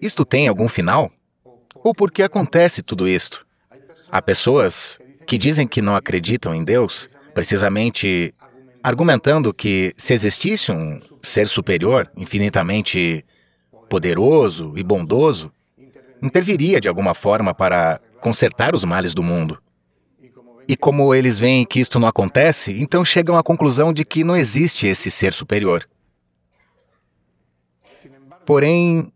Isto tem algum final? Ou por que acontece tudo isto? Há pessoas que dizem que não acreditam em Deus, precisamente argumentando que se existisse um ser superior, infinitamente poderoso e bondoso, interviria de alguma forma para consertar os males do mundo. E como eles veem que isto não acontece, então chegam à conclusão de que não existe esse ser superior. Porém,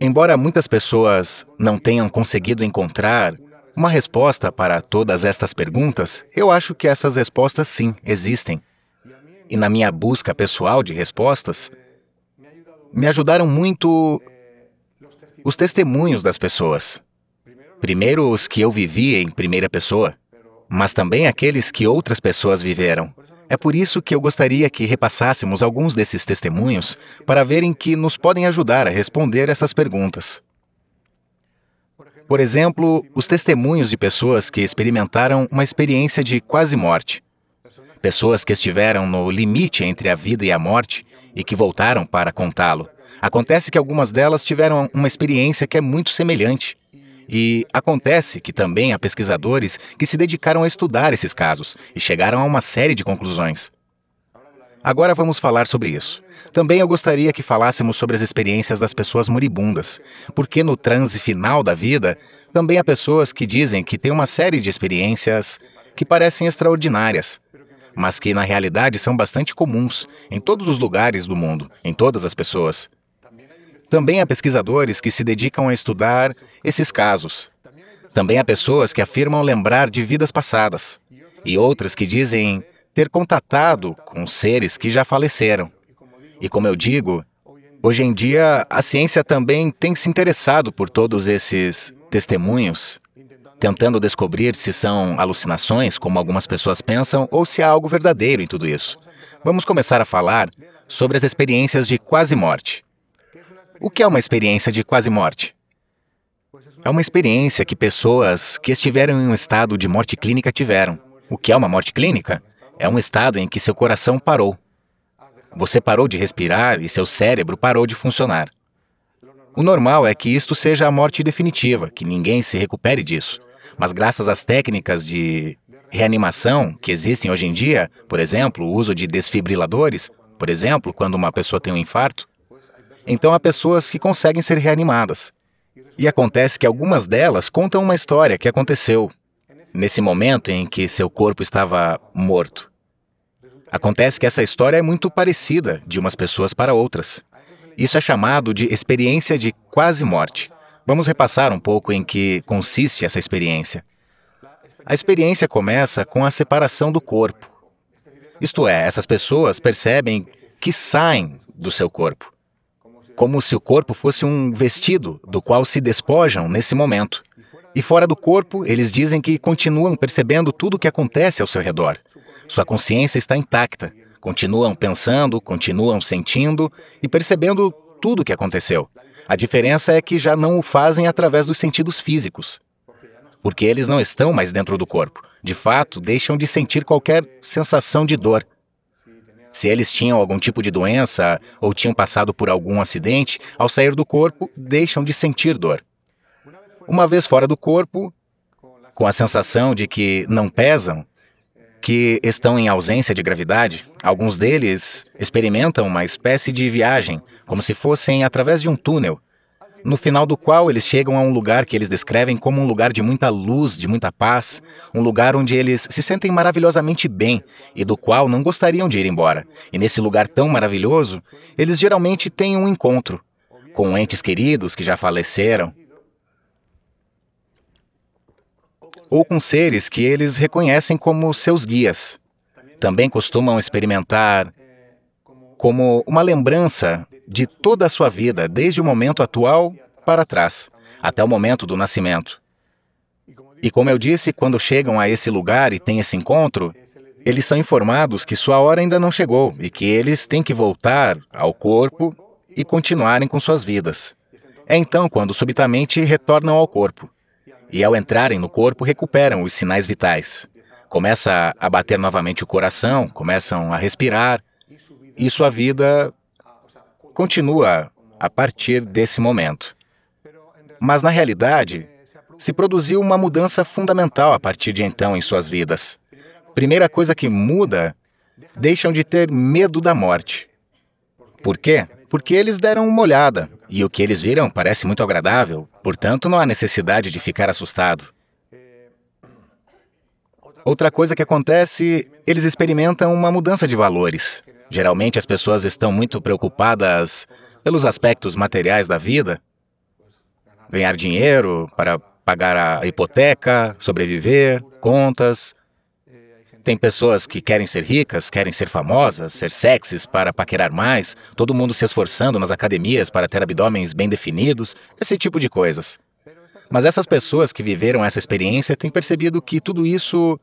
Embora muitas pessoas não tenham conseguido encontrar uma resposta para todas estas perguntas, eu acho que essas respostas sim existem. E na minha busca pessoal de respostas, me ajudaram muito os testemunhos das pessoas. Primeiro, os que eu vivi em primeira pessoa, mas também aqueles que outras pessoas viveram. É por isso que eu gostaria que repassássemos alguns desses testemunhos para verem que nos podem ajudar a responder essas perguntas. Por exemplo, os testemunhos de pessoas que experimentaram uma experiência de quase morte. Pessoas que estiveram no limite entre a vida e a morte e que voltaram para contá-lo. Acontece que algumas delas tiveram uma experiência que é muito semelhante. E acontece que também há pesquisadores que se dedicaram a estudar esses casos e chegaram a uma série de conclusões. Agora vamos falar sobre isso. Também eu gostaria que falássemos sobre as experiências das pessoas moribundas, porque no transe final da vida, também há pessoas que dizem que têm uma série de experiências que parecem extraordinárias, mas que na realidade são bastante comuns em todos os lugares do mundo, em todas as pessoas. Também há pesquisadores que se dedicam a estudar esses casos. Também há pessoas que afirmam lembrar de vidas passadas e outras que dizem ter contatado com seres que já faleceram. E como eu digo, hoje em dia a ciência também tem se interessado por todos esses testemunhos, tentando descobrir se são alucinações, como algumas pessoas pensam, ou se há algo verdadeiro em tudo isso. Vamos começar a falar sobre as experiências de quase morte. O que é uma experiência de quase morte? É uma experiência que pessoas que estiveram em um estado de morte clínica tiveram. O que é uma morte clínica? É um estado em que seu coração parou. Você parou de respirar e seu cérebro parou de funcionar. O normal é que isto seja a morte definitiva, que ninguém se recupere disso. Mas graças às técnicas de reanimação que existem hoje em dia, por exemplo, o uso de desfibriladores, por exemplo, quando uma pessoa tem um infarto, então há pessoas que conseguem ser reanimadas. E acontece que algumas delas contam uma história que aconteceu nesse momento em que seu corpo estava morto. Acontece que essa história é muito parecida de umas pessoas para outras. Isso é chamado de experiência de quase morte. Vamos repassar um pouco em que consiste essa experiência. A experiência começa com a separação do corpo. Isto é, essas pessoas percebem que saem do seu corpo como se o corpo fosse um vestido do qual se despojam nesse momento. E fora do corpo, eles dizem que continuam percebendo tudo o que acontece ao seu redor. Sua consciência está intacta. Continuam pensando, continuam sentindo e percebendo tudo o que aconteceu. A diferença é que já não o fazem através dos sentidos físicos, porque eles não estão mais dentro do corpo. De fato, deixam de sentir qualquer sensação de dor. Se eles tinham algum tipo de doença ou tinham passado por algum acidente, ao sair do corpo, deixam de sentir dor. Uma vez fora do corpo, com a sensação de que não pesam, que estão em ausência de gravidade, alguns deles experimentam uma espécie de viagem, como se fossem através de um túnel, no final do qual eles chegam a um lugar que eles descrevem como um lugar de muita luz, de muita paz, um lugar onde eles se sentem maravilhosamente bem e do qual não gostariam de ir embora. E nesse lugar tão maravilhoso, eles geralmente têm um encontro com entes queridos que já faleceram ou com seres que eles reconhecem como seus guias. Também costumam experimentar como uma lembrança de toda a sua vida, desde o momento atual para trás, até o momento do nascimento. E como eu disse, quando chegam a esse lugar e têm esse encontro, eles são informados que sua hora ainda não chegou e que eles têm que voltar ao corpo e continuarem com suas vidas. É então quando subitamente retornam ao corpo. E ao entrarem no corpo, recuperam os sinais vitais. Começa a bater novamente o coração, começam a respirar, e sua vida continua a partir desse momento. Mas, na realidade, se produziu uma mudança fundamental a partir de então em suas vidas. Primeira coisa que muda, deixam de ter medo da morte. Por quê? Porque eles deram uma olhada e o que eles viram parece muito agradável, portanto, não há necessidade de ficar assustado. Outra coisa que acontece, eles experimentam uma mudança de valores. Geralmente as pessoas estão muito preocupadas pelos aspectos materiais da vida, ganhar dinheiro para pagar a hipoteca, sobreviver, contas. Tem pessoas que querem ser ricas, querem ser famosas, ser sexys para paquerar mais, todo mundo se esforçando nas academias para ter abdômenes bem definidos, esse tipo de coisas. Mas essas pessoas que viveram essa experiência têm percebido que tudo isso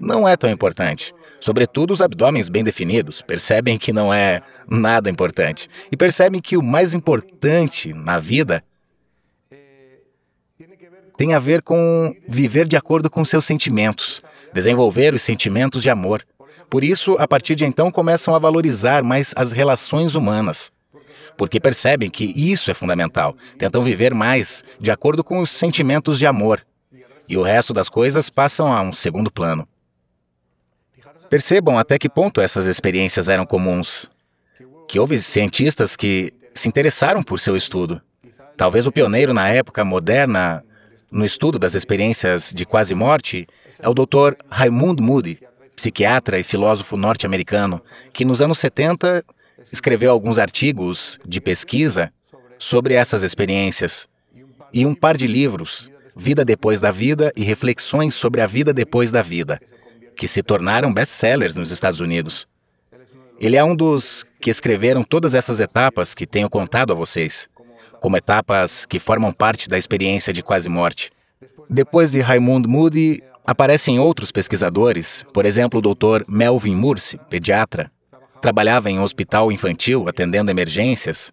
não é tão importante. Sobretudo os abdômenes bem definidos percebem que não é nada importante e percebem que o mais importante na vida tem a ver com viver de acordo com seus sentimentos, desenvolver os sentimentos de amor. Por isso, a partir de então, começam a valorizar mais as relações humanas, porque percebem que isso é fundamental. Tentam viver mais de acordo com os sentimentos de amor, e o resto das coisas passam a um segundo plano. Percebam até que ponto essas experiências eram comuns. Que houve cientistas que se interessaram por seu estudo. Talvez o pioneiro na época moderna no estudo das experiências de quase morte é o Dr. Raymond Moody, psiquiatra e filósofo norte-americano, que nos anos 70 escreveu alguns artigos de pesquisa sobre essas experiências e um par de livros, Vida Depois da Vida e Reflexões sobre a Vida Depois da Vida que se tornaram best-sellers nos Estados Unidos. Ele é um dos que escreveram todas essas etapas que tenho contado a vocês, como etapas que formam parte da experiência de quase morte. Depois de Raymond Moody, aparecem outros pesquisadores, por exemplo, o Dr. Melvin Mursi, pediatra, trabalhava em um hospital infantil atendendo emergências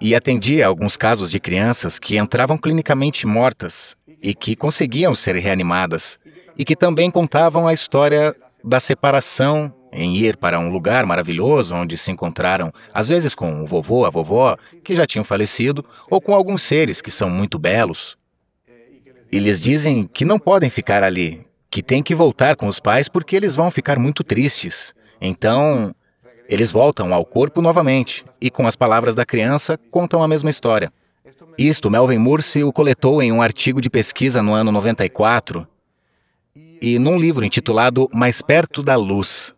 e atendia alguns casos de crianças que entravam clinicamente mortas e que conseguiam ser reanimadas e que também contavam a história da separação em ir para um lugar maravilhoso onde se encontraram, às vezes com o vovô, a vovó, que já tinham falecido, ou com alguns seres que são muito belos. E lhes dizem que não podem ficar ali, que têm que voltar com os pais porque eles vão ficar muito tristes. Então, eles voltam ao corpo novamente e, com as palavras da criança, contam a mesma história. Isto Melvin Mursi o coletou em um artigo de pesquisa no ano 94 e num livro intitulado Mais Perto da Luz,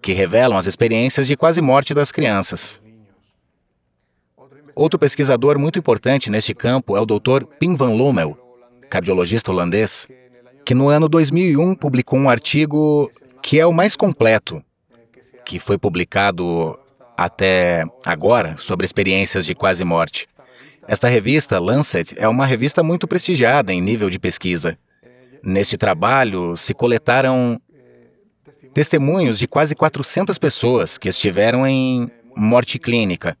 que revelam as experiências de quase morte das crianças. Outro pesquisador muito importante neste campo é o Dr. Pim van Lommel, cardiologista holandês, que no ano 2001 publicou um artigo que é o mais completo que foi publicado até agora sobre experiências de quase morte. Esta revista, Lancet, é uma revista muito prestigiada em nível de pesquisa. Neste trabalho se coletaram testemunhos de quase 400 pessoas que estiveram em morte clínica.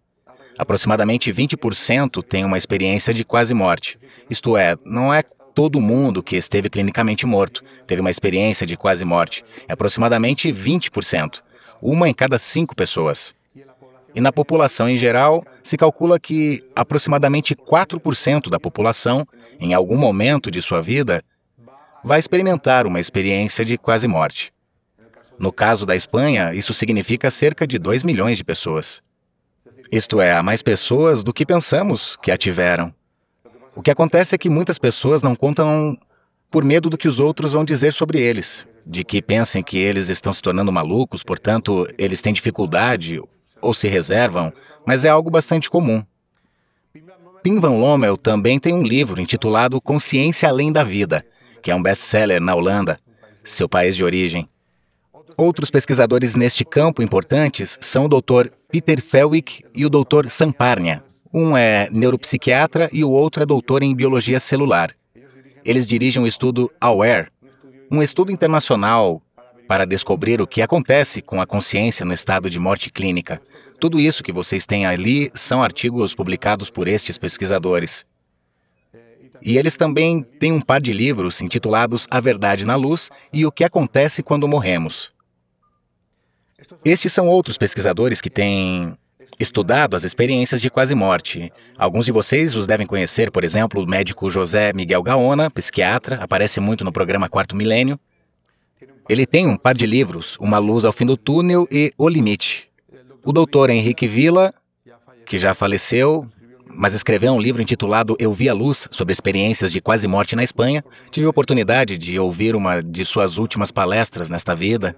Aproximadamente 20% têm uma experiência de quase morte. Isto é, não é todo mundo que esteve clinicamente morto teve uma experiência de quase morte, é aproximadamente 20%, uma em cada cinco pessoas. E na população em geral, se calcula que aproximadamente 4% da população, em algum momento de sua vida, vai experimentar uma experiência de quase morte. No caso da Espanha, isso significa cerca de 2 milhões de pessoas. Isto é, há mais pessoas do que pensamos que a tiveram. O que acontece é que muitas pessoas não contam por medo do que os outros vão dizer sobre eles, de que pensem que eles estão se tornando malucos, portanto, eles têm dificuldade ou se reservam, mas é algo bastante comum. Pim Van Lommel também tem um livro intitulado Consciência Além da Vida, que é um best-seller na Holanda, seu país de origem. Outros pesquisadores neste campo importantes são o Dr. Peter Felwick e o Dr. Samparnia. Um é neuropsiquiatra e o outro é doutor em biologia celular. Eles dirigem o estudo AWARE, um estudo internacional para descobrir o que acontece com a consciência no estado de morte clínica. Tudo isso que vocês têm ali são artigos publicados por estes pesquisadores. E eles também têm um par de livros intitulados A Verdade na Luz e O que Acontece Quando Morremos. Estes são outros pesquisadores que têm estudado as experiências de quase morte. Alguns de vocês os devem conhecer, por exemplo, o médico José Miguel Gaona, psiquiatra, aparece muito no programa Quarto Milênio. Ele tem um par de livros, Uma Luz ao Fim do Túnel e O Limite. O doutor Henrique Villa, que já faleceu, mas escreveu um livro intitulado Eu Vi a Luz, sobre experiências de quase morte na Espanha. Tive a oportunidade de ouvir uma de suas últimas palestras nesta vida.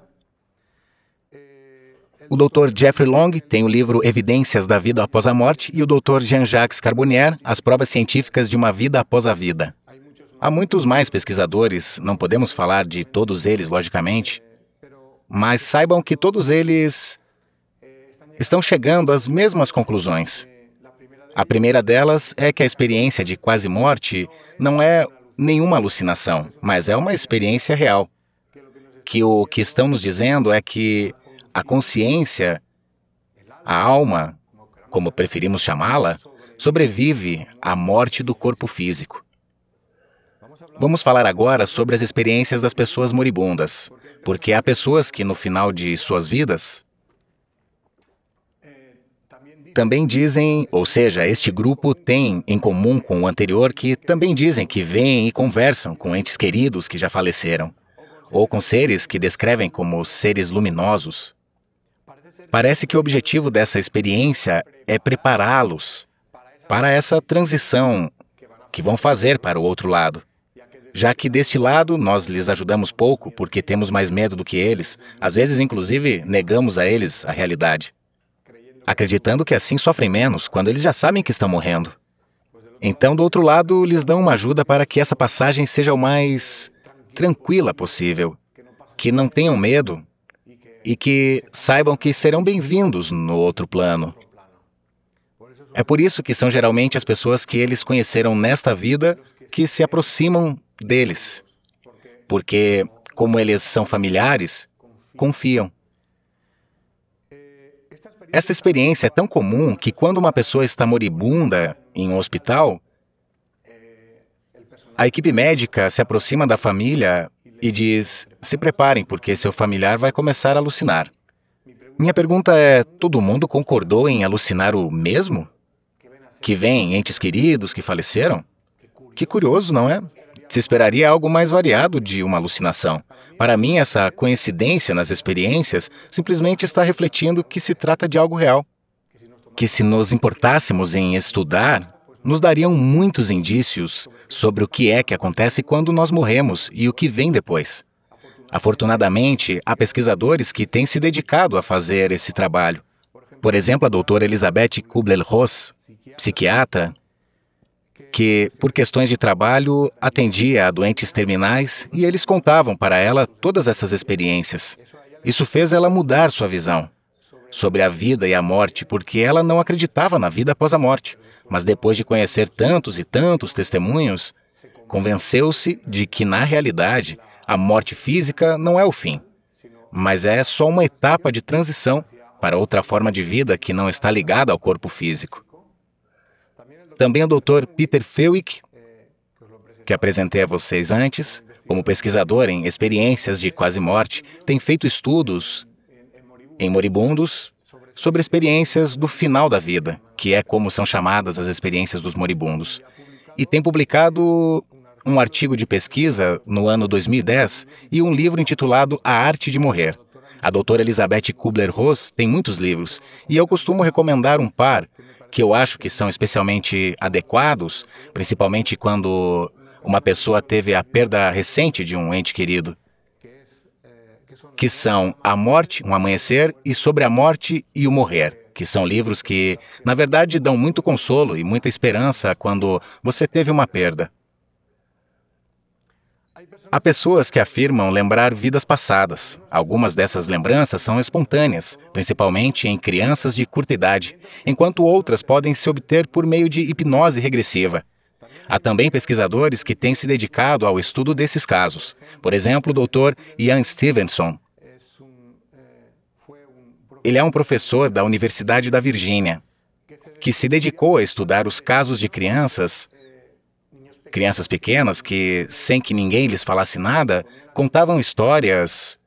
O Dr. Jeffrey Long tem o livro Evidências da Vida Após a Morte e o Dr. Jean-Jacques Carbonier, As Provas Científicas de uma Vida Após a Vida. Há muitos mais pesquisadores, não podemos falar de todos eles, logicamente, mas saibam que todos eles estão chegando às mesmas conclusões. A primeira delas é que a experiência de quase morte não é nenhuma alucinação, mas é uma experiência real. Que o que estão nos dizendo é que a consciência, a alma, como preferimos chamá-la, sobrevive à morte do corpo físico. Vamos falar agora sobre as experiências das pessoas moribundas, porque há pessoas que, no final de suas vidas, também dizem, ou seja, este grupo tem em comum com o anterior que também dizem que veem e conversam com entes queridos que já faleceram, ou com seres que descrevem como seres luminosos. Parece que o objetivo dessa experiência é prepará-los para essa transição que vão fazer para o outro lado. Já que deste lado nós lhes ajudamos pouco porque temos mais medo do que eles, às vezes, inclusive, negamos a eles a realidade acreditando que assim sofrem menos quando eles já sabem que estão morrendo. Então, do outro lado, lhes dão uma ajuda para que essa passagem seja o mais tranquila possível, que não tenham medo e que saibam que serão bem-vindos no outro plano. É por isso que são geralmente as pessoas que eles conheceram nesta vida que se aproximam deles, porque, como eles são familiares, confiam. Essa experiência é tão comum que quando uma pessoa está moribunda em um hospital, a equipe médica se aproxima da família e diz: se preparem, porque seu familiar vai começar a alucinar. Minha pergunta é: todo mundo concordou em alucinar o mesmo? Que vem entes queridos que faleceram? Que curioso, não é? Se esperaria algo mais variado de uma alucinação. Para mim, essa coincidência nas experiências simplesmente está refletindo que se trata de algo real. Que se nos importássemos em estudar, nos dariam muitos indícios sobre o que é que acontece quando nós morremos e o que vem depois. Afortunadamente, há pesquisadores que têm se dedicado a fazer esse trabalho. Por exemplo, a doutora Elizabeth Kubler-Ross, psiquiatra, que, por questões de trabalho, atendia a doentes terminais e eles contavam para ela todas essas experiências. Isso fez ela mudar sua visão sobre a vida e a morte, porque ela não acreditava na vida após a morte. Mas depois de conhecer tantos e tantos testemunhos, convenceu-se de que, na realidade, a morte física não é o fim, mas é só uma etapa de transição para outra forma de vida que não está ligada ao corpo físico. Também o Dr. Peter Fewick, que apresentei a vocês antes, como pesquisador em experiências de quase morte, tem feito estudos em moribundos sobre experiências do final da vida, que é como são chamadas as experiências dos moribundos. E tem publicado um artigo de pesquisa no ano 2010 e um livro intitulado A Arte de Morrer. A doutora Elizabeth Kubler-Ross tem muitos livros e eu costumo recomendar um par que eu acho que são especialmente adequados, principalmente quando uma pessoa teve a perda recente de um ente querido, que são A Morte, Um Amanhecer e Sobre a Morte e o Morrer, que são livros que, na verdade, dão muito consolo e muita esperança quando você teve uma perda. Há pessoas que afirmam lembrar vidas passadas. Algumas dessas lembranças são espontâneas, principalmente em crianças de curta idade, enquanto outras podem se obter por meio de hipnose regressiva. Há também pesquisadores que têm se dedicado ao estudo desses casos. Por exemplo, o Dr. Ian Stevenson. Ele é um professor da Universidade da Virgínia que se dedicou a estudar os casos de crianças Crianças pequenas que, sem que ninguém lhes falasse nada, contavam histórias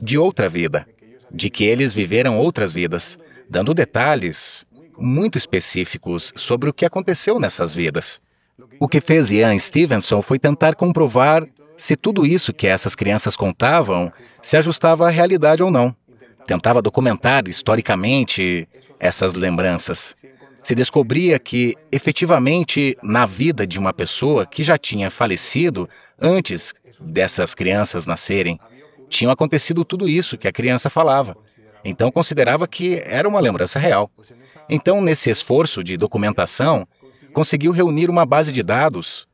de outra vida, de que eles viveram outras vidas, dando detalhes muito específicos sobre o que aconteceu nessas vidas. O que fez Ian Stevenson foi tentar comprovar se tudo isso que essas crianças contavam se ajustava à realidade ou não. Tentava documentar historicamente essas lembranças se descobria que, efetivamente, na vida de uma pessoa que já tinha falecido antes dessas crianças nascerem, tinha acontecido tudo isso que a criança falava. Então considerava que era uma lembrança real. Então, nesse esforço de documentação, conseguiu reunir uma base de dados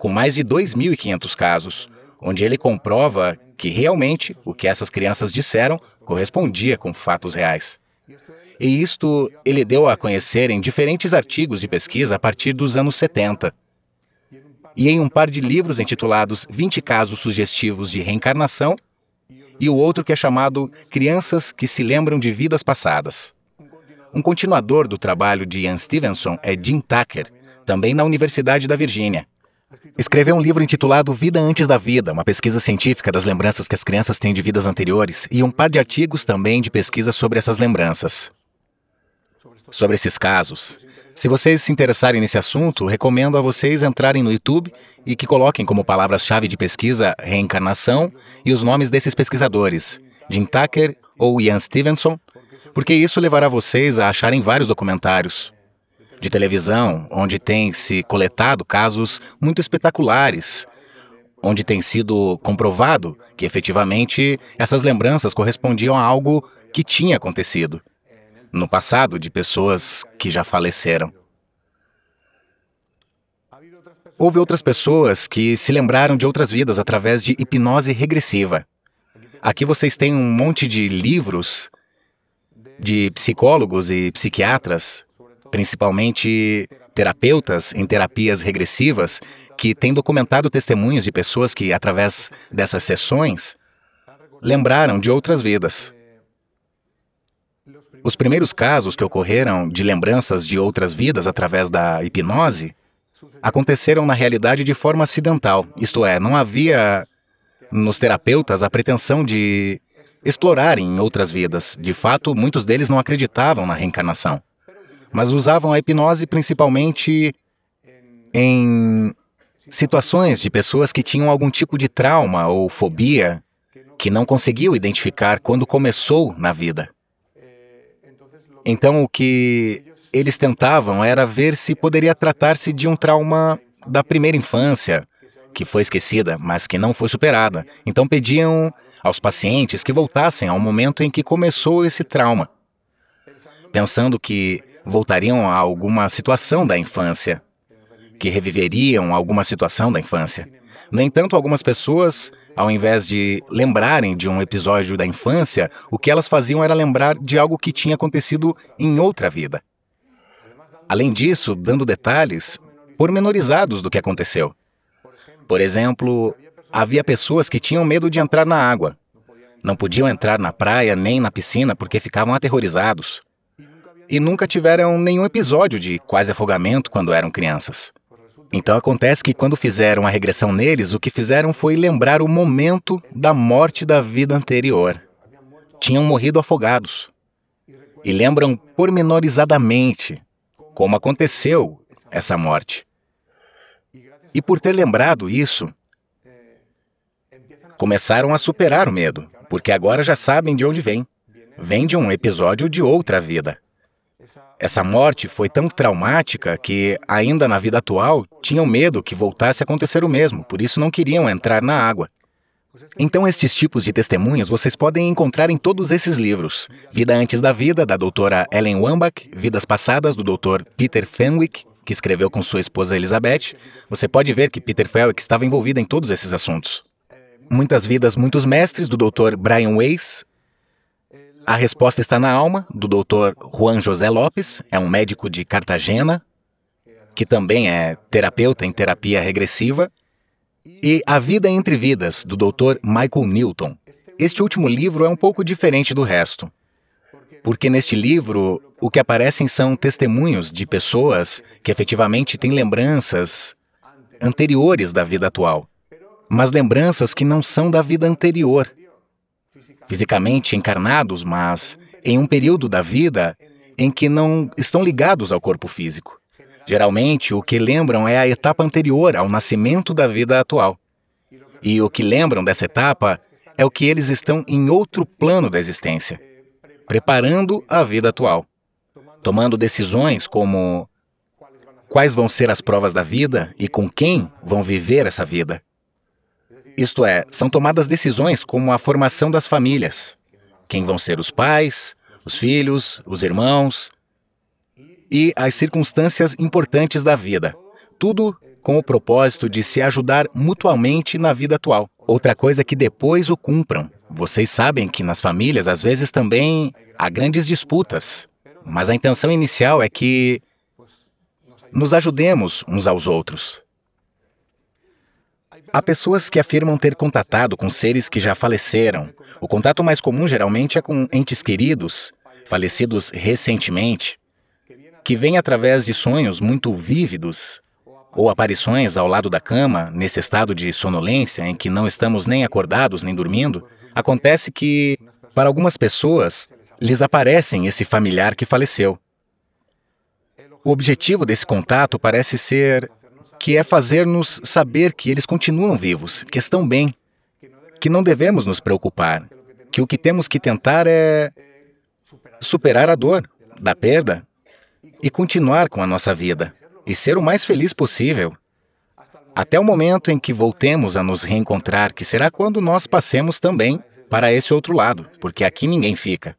com mais de 2.500 casos, onde ele comprova que realmente o que essas crianças disseram correspondia com fatos reais e isto ele deu a conhecer em diferentes artigos de pesquisa a partir dos anos 70. E em um par de livros intitulados 20 Casos Sugestivos de Reencarnação e o outro que é chamado Crianças que se Lembram de Vidas Passadas. Um continuador do trabalho de Ian Stevenson é Jim Tucker, também na Universidade da Virgínia. Escreveu um livro intitulado Vida Antes da Vida, uma pesquisa científica das lembranças que as crianças têm de vidas anteriores, e um par de artigos também de pesquisa sobre essas lembranças sobre esses casos. Se vocês se interessarem nesse assunto, recomendo a vocês entrarem no YouTube e que coloquem como palavras-chave de pesquisa reencarnação e os nomes desses pesquisadores, Jim Tucker ou Ian Stevenson, porque isso levará vocês a acharem vários documentários de televisão onde tem se coletado casos muito espetaculares, onde tem sido comprovado que efetivamente essas lembranças correspondiam a algo que tinha acontecido no passado de pessoas que já faleceram. Houve outras pessoas que se lembraram de outras vidas através de hipnose regressiva. Aqui vocês têm um monte de livros de psicólogos e psiquiatras, principalmente terapeutas em terapias regressivas, que têm documentado testemunhos de pessoas que, através dessas sessões, lembraram de outras vidas. Os primeiros casos que ocorreram de lembranças de outras vidas através da hipnose aconteceram na realidade de forma acidental, isto é, não havia nos terapeutas a pretensão de explorarem outras vidas. De fato, muitos deles não acreditavam na reencarnação, mas usavam a hipnose principalmente em situações de pessoas que tinham algum tipo de trauma ou fobia que não conseguiu identificar quando começou na vida. Então, o que eles tentavam era ver se poderia tratar-se de um trauma da primeira infância, que foi esquecida, mas que não foi superada. Então, pediam aos pacientes que voltassem ao momento em que começou esse trauma, pensando que voltariam a alguma situação da infância, que reviveriam alguma situação da infância. No entanto, algumas pessoas ao invés de lembrarem de um episódio da infância, o que elas faziam era lembrar de algo que tinha acontecido em outra vida. Além disso, dando detalhes pormenorizados do que aconteceu. Por exemplo, havia pessoas que tinham medo de entrar na água. Não podiam entrar na praia nem na piscina porque ficavam aterrorizados. E nunca tiveram nenhum episódio de quase afogamento quando eram crianças. Então acontece que quando fizeram a regressão neles, o que fizeram foi lembrar o momento da morte da vida anterior. Tinham morrido afogados. E lembram pormenorizadamente como aconteceu essa morte. E por ter lembrado isso, começaram a superar o medo, porque agora já sabem de onde vem. Vem de um episódio de outra vida. Essa morte foi tão traumática que, ainda na vida atual, tinham medo que voltasse a acontecer o mesmo, por isso não queriam entrar na água. Então, estes tipos de testemunhas vocês podem encontrar em todos esses livros: Vida Antes da Vida, da doutora Ellen Wambach, Vidas Passadas, do doutor Peter Fenwick, que escreveu com sua esposa Elizabeth. Você pode ver que Peter Fenwick estava envolvido em todos esses assuntos. Muitas Vidas, Muitos Mestres, do doutor Brian Weiss, a resposta está na alma do Dr. Juan José Lopes, é um médico de Cartagena, que também é terapeuta em terapia regressiva, e A Vida Entre Vidas, do Dr. Michael Newton. Este último livro é um pouco diferente do resto, porque neste livro o que aparecem são testemunhos de pessoas que efetivamente têm lembranças anteriores da vida atual, mas lembranças que não são da vida anterior, fisicamente encarnados, mas em um período da vida em que não estão ligados ao corpo físico. Geralmente, o que lembram é a etapa anterior ao nascimento da vida atual. E o que lembram dessa etapa é o que eles estão em outro plano da existência, preparando a vida atual, tomando decisões como quais vão ser as provas da vida e com quem vão viver essa vida, isto é, são tomadas decisões como a formação das famílias: quem vão ser os pais, os filhos, os irmãos e as circunstâncias importantes da vida. Tudo com o propósito de se ajudar mutuamente na vida atual. Outra coisa é que depois o cumpram. Vocês sabem que nas famílias às vezes também há grandes disputas, mas a intenção inicial é que nos ajudemos uns aos outros. Há pessoas que afirmam ter contatado com seres que já faleceram. O contato mais comum geralmente é com entes queridos, falecidos recentemente, que vêm através de sonhos muito vívidos ou aparições ao lado da cama, nesse estado de sonolência em que não estamos nem acordados nem dormindo. Acontece que, para algumas pessoas, lhes aparecem esse familiar que faleceu. O objetivo desse contato parece ser que é fazer-nos saber que eles continuam vivos, que estão bem, que não devemos nos preocupar, que o que temos que tentar é superar a dor da perda e continuar com a nossa vida e ser o mais feliz possível até o momento em que voltemos a nos reencontrar, que será quando nós passemos também para esse outro lado, porque aqui ninguém fica.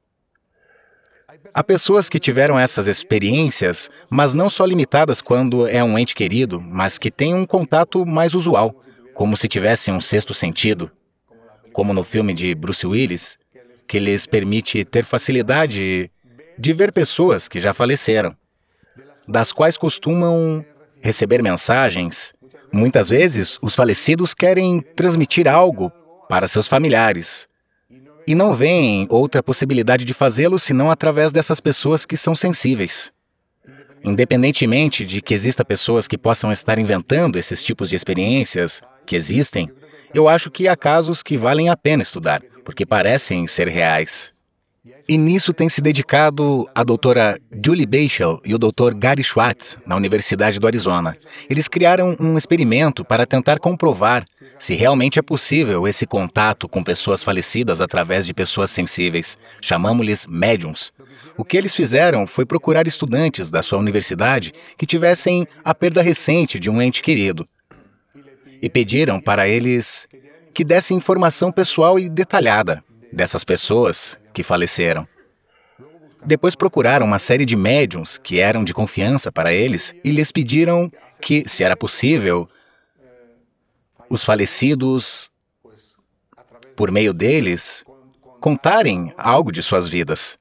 Há pessoas que tiveram essas experiências, mas não só limitadas quando é um ente querido, mas que têm um contato mais usual, como se tivessem um sexto sentido, como no filme de Bruce Willis, que lhes permite ter facilidade de ver pessoas que já faleceram, das quais costumam receber mensagens. Muitas vezes, os falecidos querem transmitir algo para seus familiares, e não veem outra possibilidade de fazê-lo senão através dessas pessoas que são sensíveis. Independentemente de que exista pessoas que possam estar inventando esses tipos de experiências que existem, eu acho que há casos que valem a pena estudar, porque parecem ser reais. E nisso tem se dedicado a doutora Julie Beischel e o doutor Gary Schwartz, na Universidade do Arizona. Eles criaram um experimento para tentar comprovar se realmente é possível esse contato com pessoas falecidas através de pessoas sensíveis. Chamamos-lhes médiums. O que eles fizeram foi procurar estudantes da sua universidade que tivessem a perda recente de um ente querido. E pediram para eles que dessem informação pessoal e detalhada dessas pessoas que faleceram. Depois procuraram uma série de médiums que eram de confiança para eles e lhes pediram que, se era possível, os falecidos, por meio deles, contarem algo de suas vidas.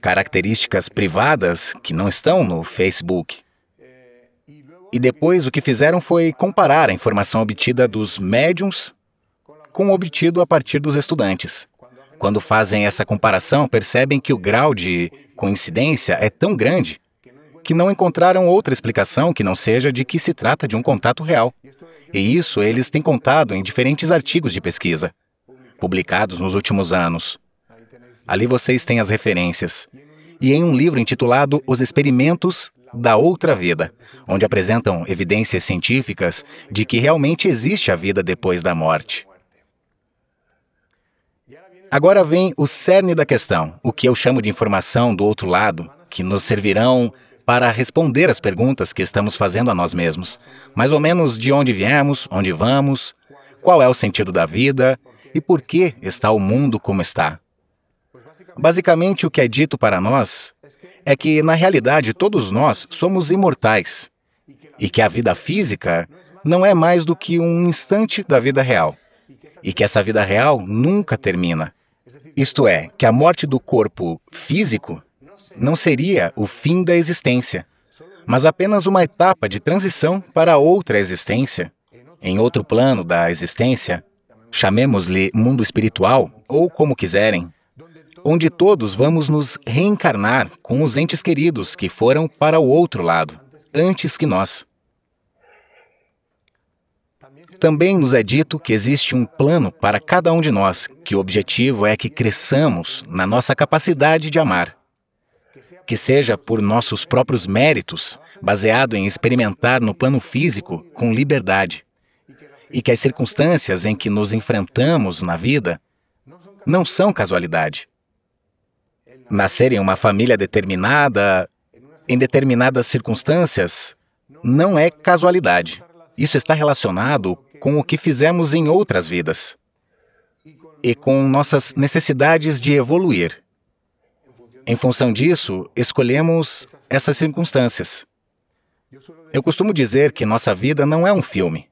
Características privadas que não estão no Facebook. E depois o que fizeram foi comparar a informação obtida dos médiums com o obtido a partir dos estudantes. Quando fazem essa comparação, percebem que o grau de coincidência é tão grande que não encontraram outra explicação que não seja de que se trata de um contato real. E isso eles têm contado em diferentes artigos de pesquisa, publicados nos últimos anos. Ali vocês têm as referências. E em um livro intitulado Os Experimentos da Outra Vida, onde apresentam evidências científicas de que realmente existe a vida depois da morte. Agora vem o cerne da questão, o que eu chamo de informação do outro lado, que nos servirão para responder as perguntas que estamos fazendo a nós mesmos, mais ou menos de onde viemos, onde vamos, qual é o sentido da vida e por que está o mundo como está. Basicamente, o que é dito para nós é que, na realidade, todos nós somos imortais e que a vida física não é mais do que um instante da vida real e que essa vida real nunca termina isto é, que a morte do corpo físico não seria o fim da existência, mas apenas uma etapa de transição para outra existência, em outro plano da existência, chamemos-lhe mundo espiritual ou como quiserem, onde todos vamos nos reencarnar com os entes queridos que foram para o outro lado, antes que nós. Também nos é dito que existe um plano para cada um de nós, que o objetivo é que cresçamos na nossa capacidade de amar. Que seja por nossos próprios méritos, baseado em experimentar no plano físico com liberdade. E que as circunstâncias em que nos enfrentamos na vida não são casualidade. Nascer em uma família determinada, em determinadas circunstâncias, não é casualidade. Isso está relacionado com o que fizemos em outras vidas e com nossas necessidades de evoluir. Em função disso, escolhemos essas circunstâncias. Eu costumo dizer que nossa vida não é um filme,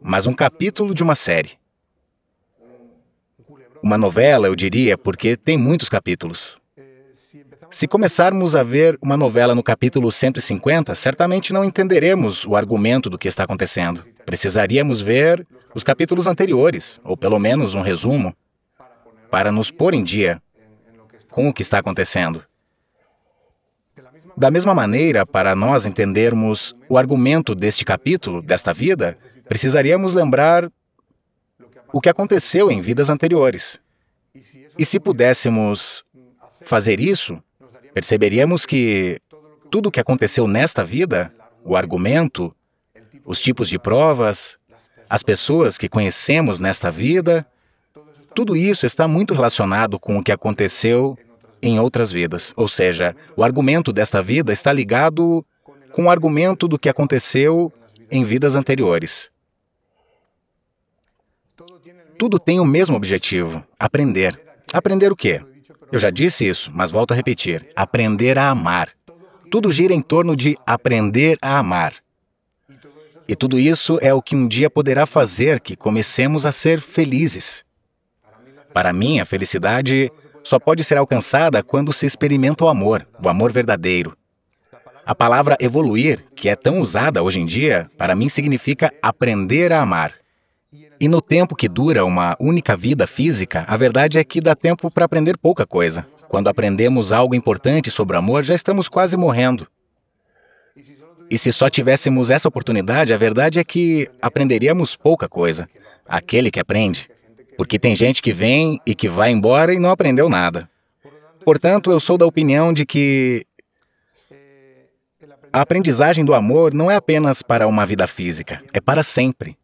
mas um capítulo de uma série. Uma novela, eu diria, porque tem muitos capítulos. Se começarmos a ver uma novela no capítulo 150, certamente não entenderemos o argumento do que está acontecendo. Precisaríamos ver os capítulos anteriores, ou pelo menos um resumo, para nos pôr em dia com o que está acontecendo. Da mesma maneira, para nós entendermos o argumento deste capítulo, desta vida, precisaríamos lembrar o que aconteceu em vidas anteriores. E se pudéssemos fazer isso, perceberíamos que tudo o que aconteceu nesta vida, o argumento, os tipos de provas, as pessoas que conhecemos nesta vida, tudo isso está muito relacionado com o que aconteceu em outras vidas. Ou seja, o argumento desta vida está ligado com o argumento do que aconteceu em vidas anteriores. Tudo tem o mesmo objetivo: aprender. Aprender o quê? Eu já disse isso, mas volto a repetir: aprender a amar. Tudo gira em torno de aprender a amar. E tudo isso é o que um dia poderá fazer que comecemos a ser felizes. Para mim, a felicidade só pode ser alcançada quando se experimenta o amor, o amor verdadeiro. A palavra evoluir, que é tão usada hoje em dia, para mim significa aprender a amar. E no tempo que dura uma única vida física, a verdade é que dá tempo para aprender pouca coisa. Quando aprendemos algo importante sobre o amor, já estamos quase morrendo. E se só tivéssemos essa oportunidade, a verdade é que aprenderíamos pouca coisa. Aquele que aprende. Porque tem gente que vem e que vai embora e não aprendeu nada. Portanto, eu sou da opinião de que a aprendizagem do amor não é apenas para uma vida física, é para sempre.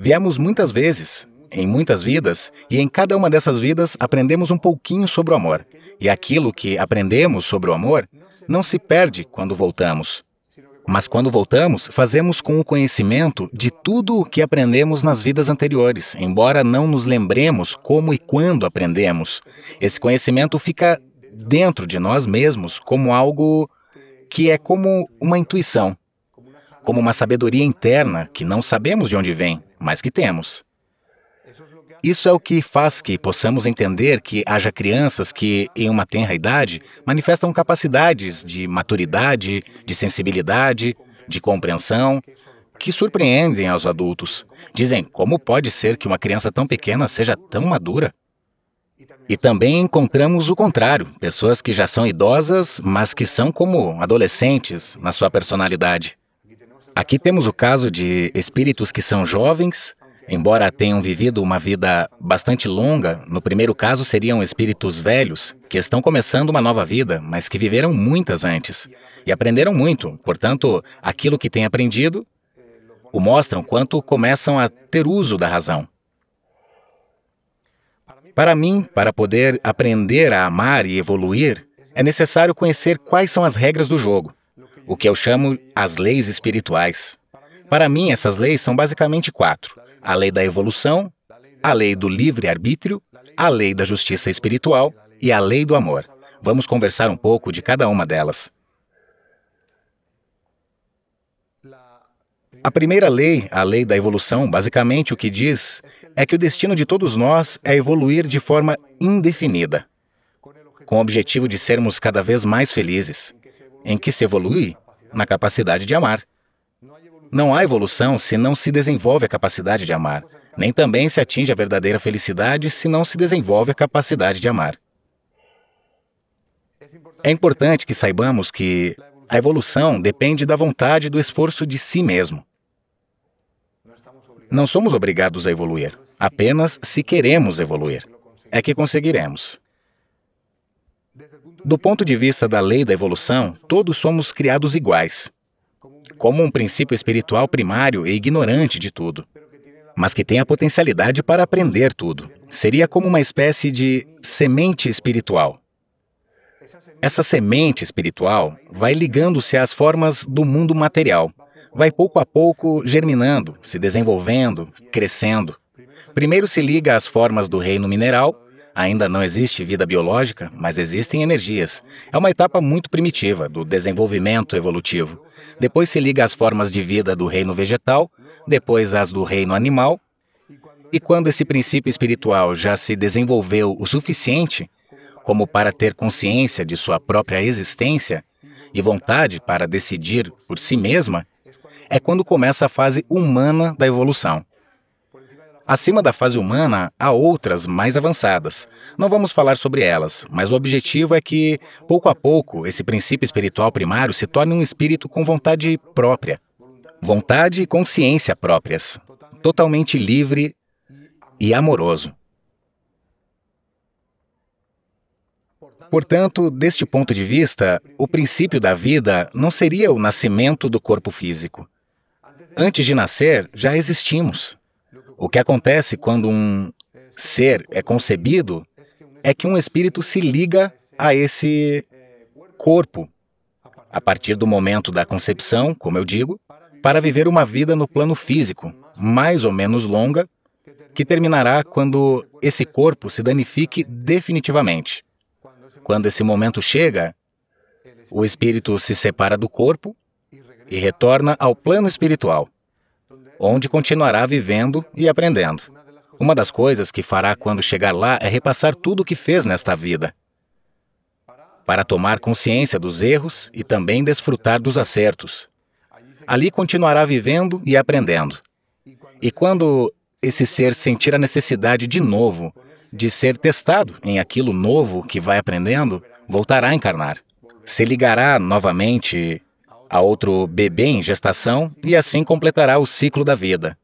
Viemos muitas vezes, em muitas vidas, e em cada uma dessas vidas aprendemos um pouquinho sobre o amor. E aquilo que aprendemos sobre o amor não se perde quando voltamos. Mas quando voltamos, fazemos com o conhecimento de tudo o que aprendemos nas vidas anteriores, embora não nos lembremos como e quando aprendemos. Esse conhecimento fica dentro de nós mesmos como algo que é como uma intuição como uma sabedoria interna que não sabemos de onde vem, mas que temos. Isso é o que faz que possamos entender que haja crianças que, em uma tenra idade, manifestam capacidades de maturidade, de sensibilidade, de compreensão, que surpreendem aos adultos. Dizem, como pode ser que uma criança tão pequena seja tão madura? E também encontramos o contrário, pessoas que já são idosas, mas que são como adolescentes na sua personalidade. Aqui temos o caso de espíritos que são jovens, embora tenham vivido uma vida bastante longa, no primeiro caso seriam espíritos velhos, que estão começando uma nova vida, mas que viveram muitas antes e aprenderam muito, portanto, aquilo que têm aprendido o mostram quanto começam a ter uso da razão. Para mim, para poder aprender a amar e evoluir, é necessário conhecer quais são as regras do jogo o que eu chamo as leis espirituais. Para mim, essas leis são basicamente quatro: a lei da evolução, a lei do livre-arbítrio, a lei da justiça espiritual e a lei do amor. Vamos conversar um pouco de cada uma delas. A primeira lei, a lei da evolução, basicamente o que diz é que o destino de todos nós é evoluir de forma indefinida, com o objetivo de sermos cada vez mais felizes em que se evolui na capacidade de amar. Não há evolução se não se desenvolve a capacidade de amar, nem também se atinge a verdadeira felicidade se não se desenvolve a capacidade de amar. É importante que saibamos que a evolução depende da vontade e do esforço de si mesmo. Não somos obrigados a evoluir, apenas se queremos evoluir. É que conseguiremos. Do ponto de vista da lei da evolução, todos somos criados iguais, como um princípio espiritual primário e ignorante de tudo, mas que tem a potencialidade para aprender tudo. Seria como uma espécie de semente espiritual. Essa semente espiritual vai ligando-se às formas do mundo material, vai pouco a pouco germinando, se desenvolvendo, crescendo. Primeiro se liga às formas do reino mineral, Ainda não existe vida biológica, mas existem energias. É uma etapa muito primitiva do desenvolvimento evolutivo. Depois se liga às formas de vida do reino vegetal, depois às do reino animal. E quando esse princípio espiritual já se desenvolveu o suficiente, como para ter consciência de sua própria existência e vontade para decidir por si mesma, é quando começa a fase humana da evolução. Acima da fase humana, há outras mais avançadas. Não vamos falar sobre elas, mas o objetivo é que, pouco a pouco, esse princípio espiritual primário se torne um espírito com vontade própria, vontade e consciência próprias, totalmente livre e amoroso. Portanto, deste ponto de vista, o princípio da vida não seria o nascimento do corpo físico. Antes de nascer, já existimos. O que acontece quando um ser é concebido é que um espírito se liga a esse corpo a partir do momento da concepção, como eu digo, para viver uma vida no plano físico, mais ou menos longa, que terminará quando esse corpo se danifique definitivamente. Quando esse momento chega, o espírito se separa do corpo e retorna ao plano espiritual onde continuará vivendo e aprendendo. Uma das coisas que fará quando chegar lá é repassar tudo o que fez nesta vida, para tomar consciência dos erros e também desfrutar dos acertos. Ali continuará vivendo e aprendendo. E quando esse ser sentir a necessidade de novo de ser testado em aquilo novo que vai aprendendo, voltará a encarnar. Se ligará novamente a outro bebê em gestação e assim completará o ciclo da vida.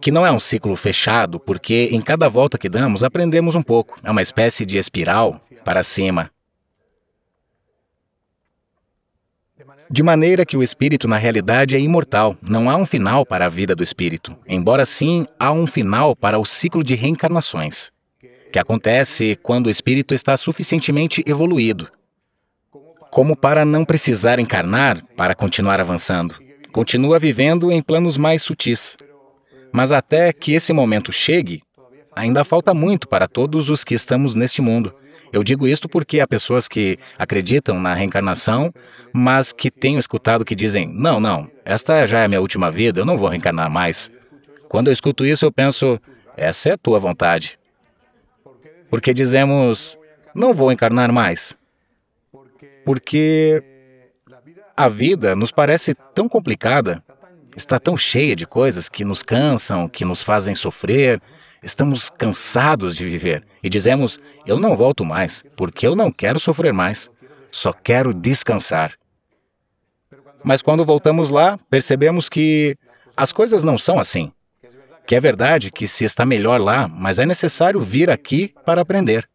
Que não é um ciclo fechado, porque em cada volta que damos aprendemos um pouco. É uma espécie de espiral para cima. De maneira que o espírito, na realidade, é imortal. Não há um final para a vida do espírito. Embora sim, há um final para o ciclo de reencarnações, que acontece quando o espírito está suficientemente evoluído como para não precisar encarnar para continuar avançando. Continua vivendo em planos mais sutis. Mas até que esse momento chegue, ainda falta muito para todos os que estamos neste mundo. Eu digo isto porque há pessoas que acreditam na reencarnação, mas que tenho escutado que dizem: não, não, esta já é a minha última vida, eu não vou reencarnar mais. Quando eu escuto isso, eu penso: essa é a tua vontade. Porque dizemos: não vou encarnar mais porque a vida nos parece tão complicada, está tão cheia de coisas que nos cansam, que nos fazem sofrer. Estamos cansados de viver e dizemos: Eu não volto mais, porque eu não quero sofrer mais, só quero descansar. Mas quando voltamos lá, percebemos que as coisas não são assim. Que é verdade que se está melhor lá, mas é necessário vir aqui para aprender.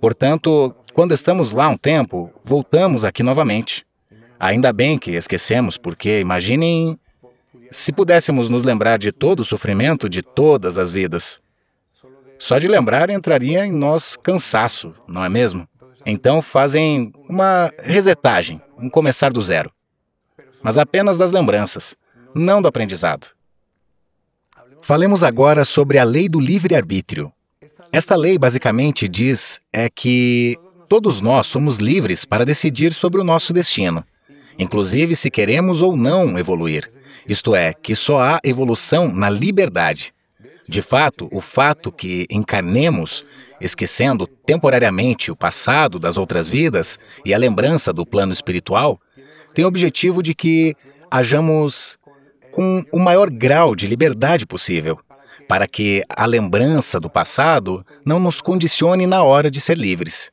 Portanto, quando estamos lá um tempo, voltamos aqui novamente. Ainda bem que esquecemos, porque imaginem se pudéssemos nos lembrar de todo o sofrimento de todas as vidas. Só de lembrar entraria em nós cansaço, não é mesmo? Então fazem uma resetagem, um começar do zero. Mas apenas das lembranças, não do aprendizado. Falemos agora sobre a lei do livre-arbítrio. Esta lei basicamente diz é que todos nós somos livres para decidir sobre o nosso destino, inclusive se queremos ou não evoluir. Isto é, que só há evolução na liberdade. De fato, o fato que encarnemos, esquecendo temporariamente o passado das outras vidas e a lembrança do plano espiritual, tem o objetivo de que hajamos com o maior grau de liberdade possível, para que a lembrança do passado não nos condicione na hora de ser livres.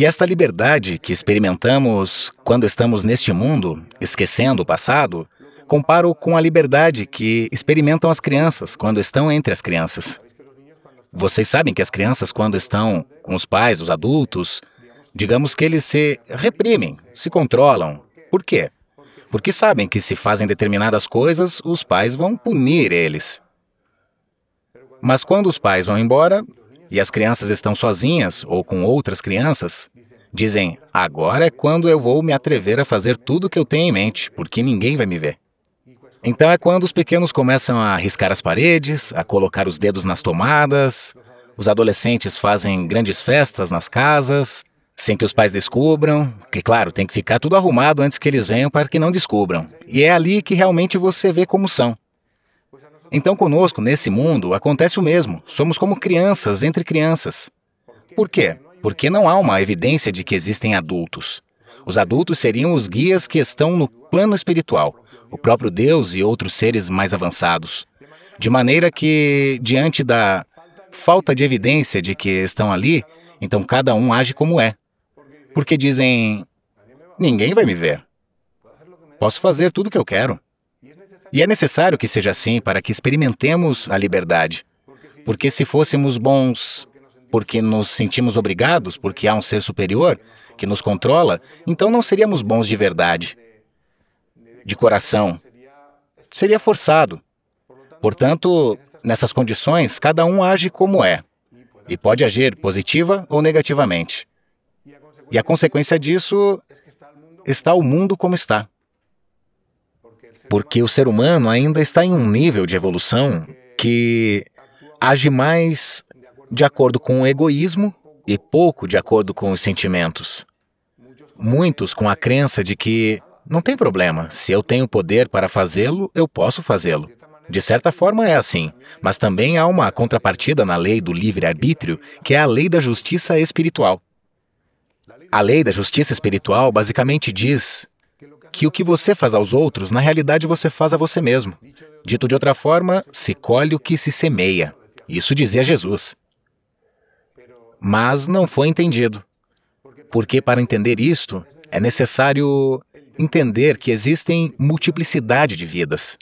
E esta liberdade que experimentamos quando estamos neste mundo, esquecendo o passado, comparo com a liberdade que experimentam as crianças quando estão entre as crianças. Vocês sabem que as crianças, quando estão com os pais, os adultos, digamos que eles se reprimem, se controlam. Por quê? Porque sabem que se fazem determinadas coisas, os pais vão punir eles. Mas quando os pais vão embora, e as crianças estão sozinhas ou com outras crianças, dizem: agora é quando eu vou me atrever a fazer tudo o que eu tenho em mente, porque ninguém vai me ver. Então é quando os pequenos começam a riscar as paredes, a colocar os dedos nas tomadas, os adolescentes fazem grandes festas nas casas, sem que os pais descubram, que claro, tem que ficar tudo arrumado antes que eles venham para que não descubram. E é ali que realmente você vê como são. Então, conosco, nesse mundo, acontece o mesmo. Somos como crianças entre crianças. Por quê? Porque não há uma evidência de que existem adultos. Os adultos seriam os guias que estão no plano espiritual, o próprio Deus e outros seres mais avançados. De maneira que, diante da falta de evidência de que estão ali, então cada um age como é. Porque dizem: ninguém vai me ver. Posso fazer tudo o que eu quero. E é necessário que seja assim para que experimentemos a liberdade. Porque se fôssemos bons porque nos sentimos obrigados, porque há um ser superior que nos controla, então não seríamos bons de verdade, de coração. Seria forçado. Portanto, nessas condições, cada um age como é e pode agir positiva ou negativamente. E a consequência disso está o mundo como está porque o ser humano ainda está em um nível de evolução que age mais de acordo com o egoísmo e pouco de acordo com os sentimentos. Muitos com a crença de que não tem problema, se eu tenho poder para fazê-lo, eu posso fazê-lo. De certa forma é assim, mas também há uma contrapartida na lei do livre-arbítrio, que é a lei da justiça espiritual. A lei da justiça espiritual basicamente diz que o que você faz aos outros, na realidade você faz a você mesmo. Dito de outra forma, se colhe o que se semeia. Isso dizia Jesus. Mas não foi entendido. Porque para entender isto, é necessário entender que existem multiplicidade de vidas.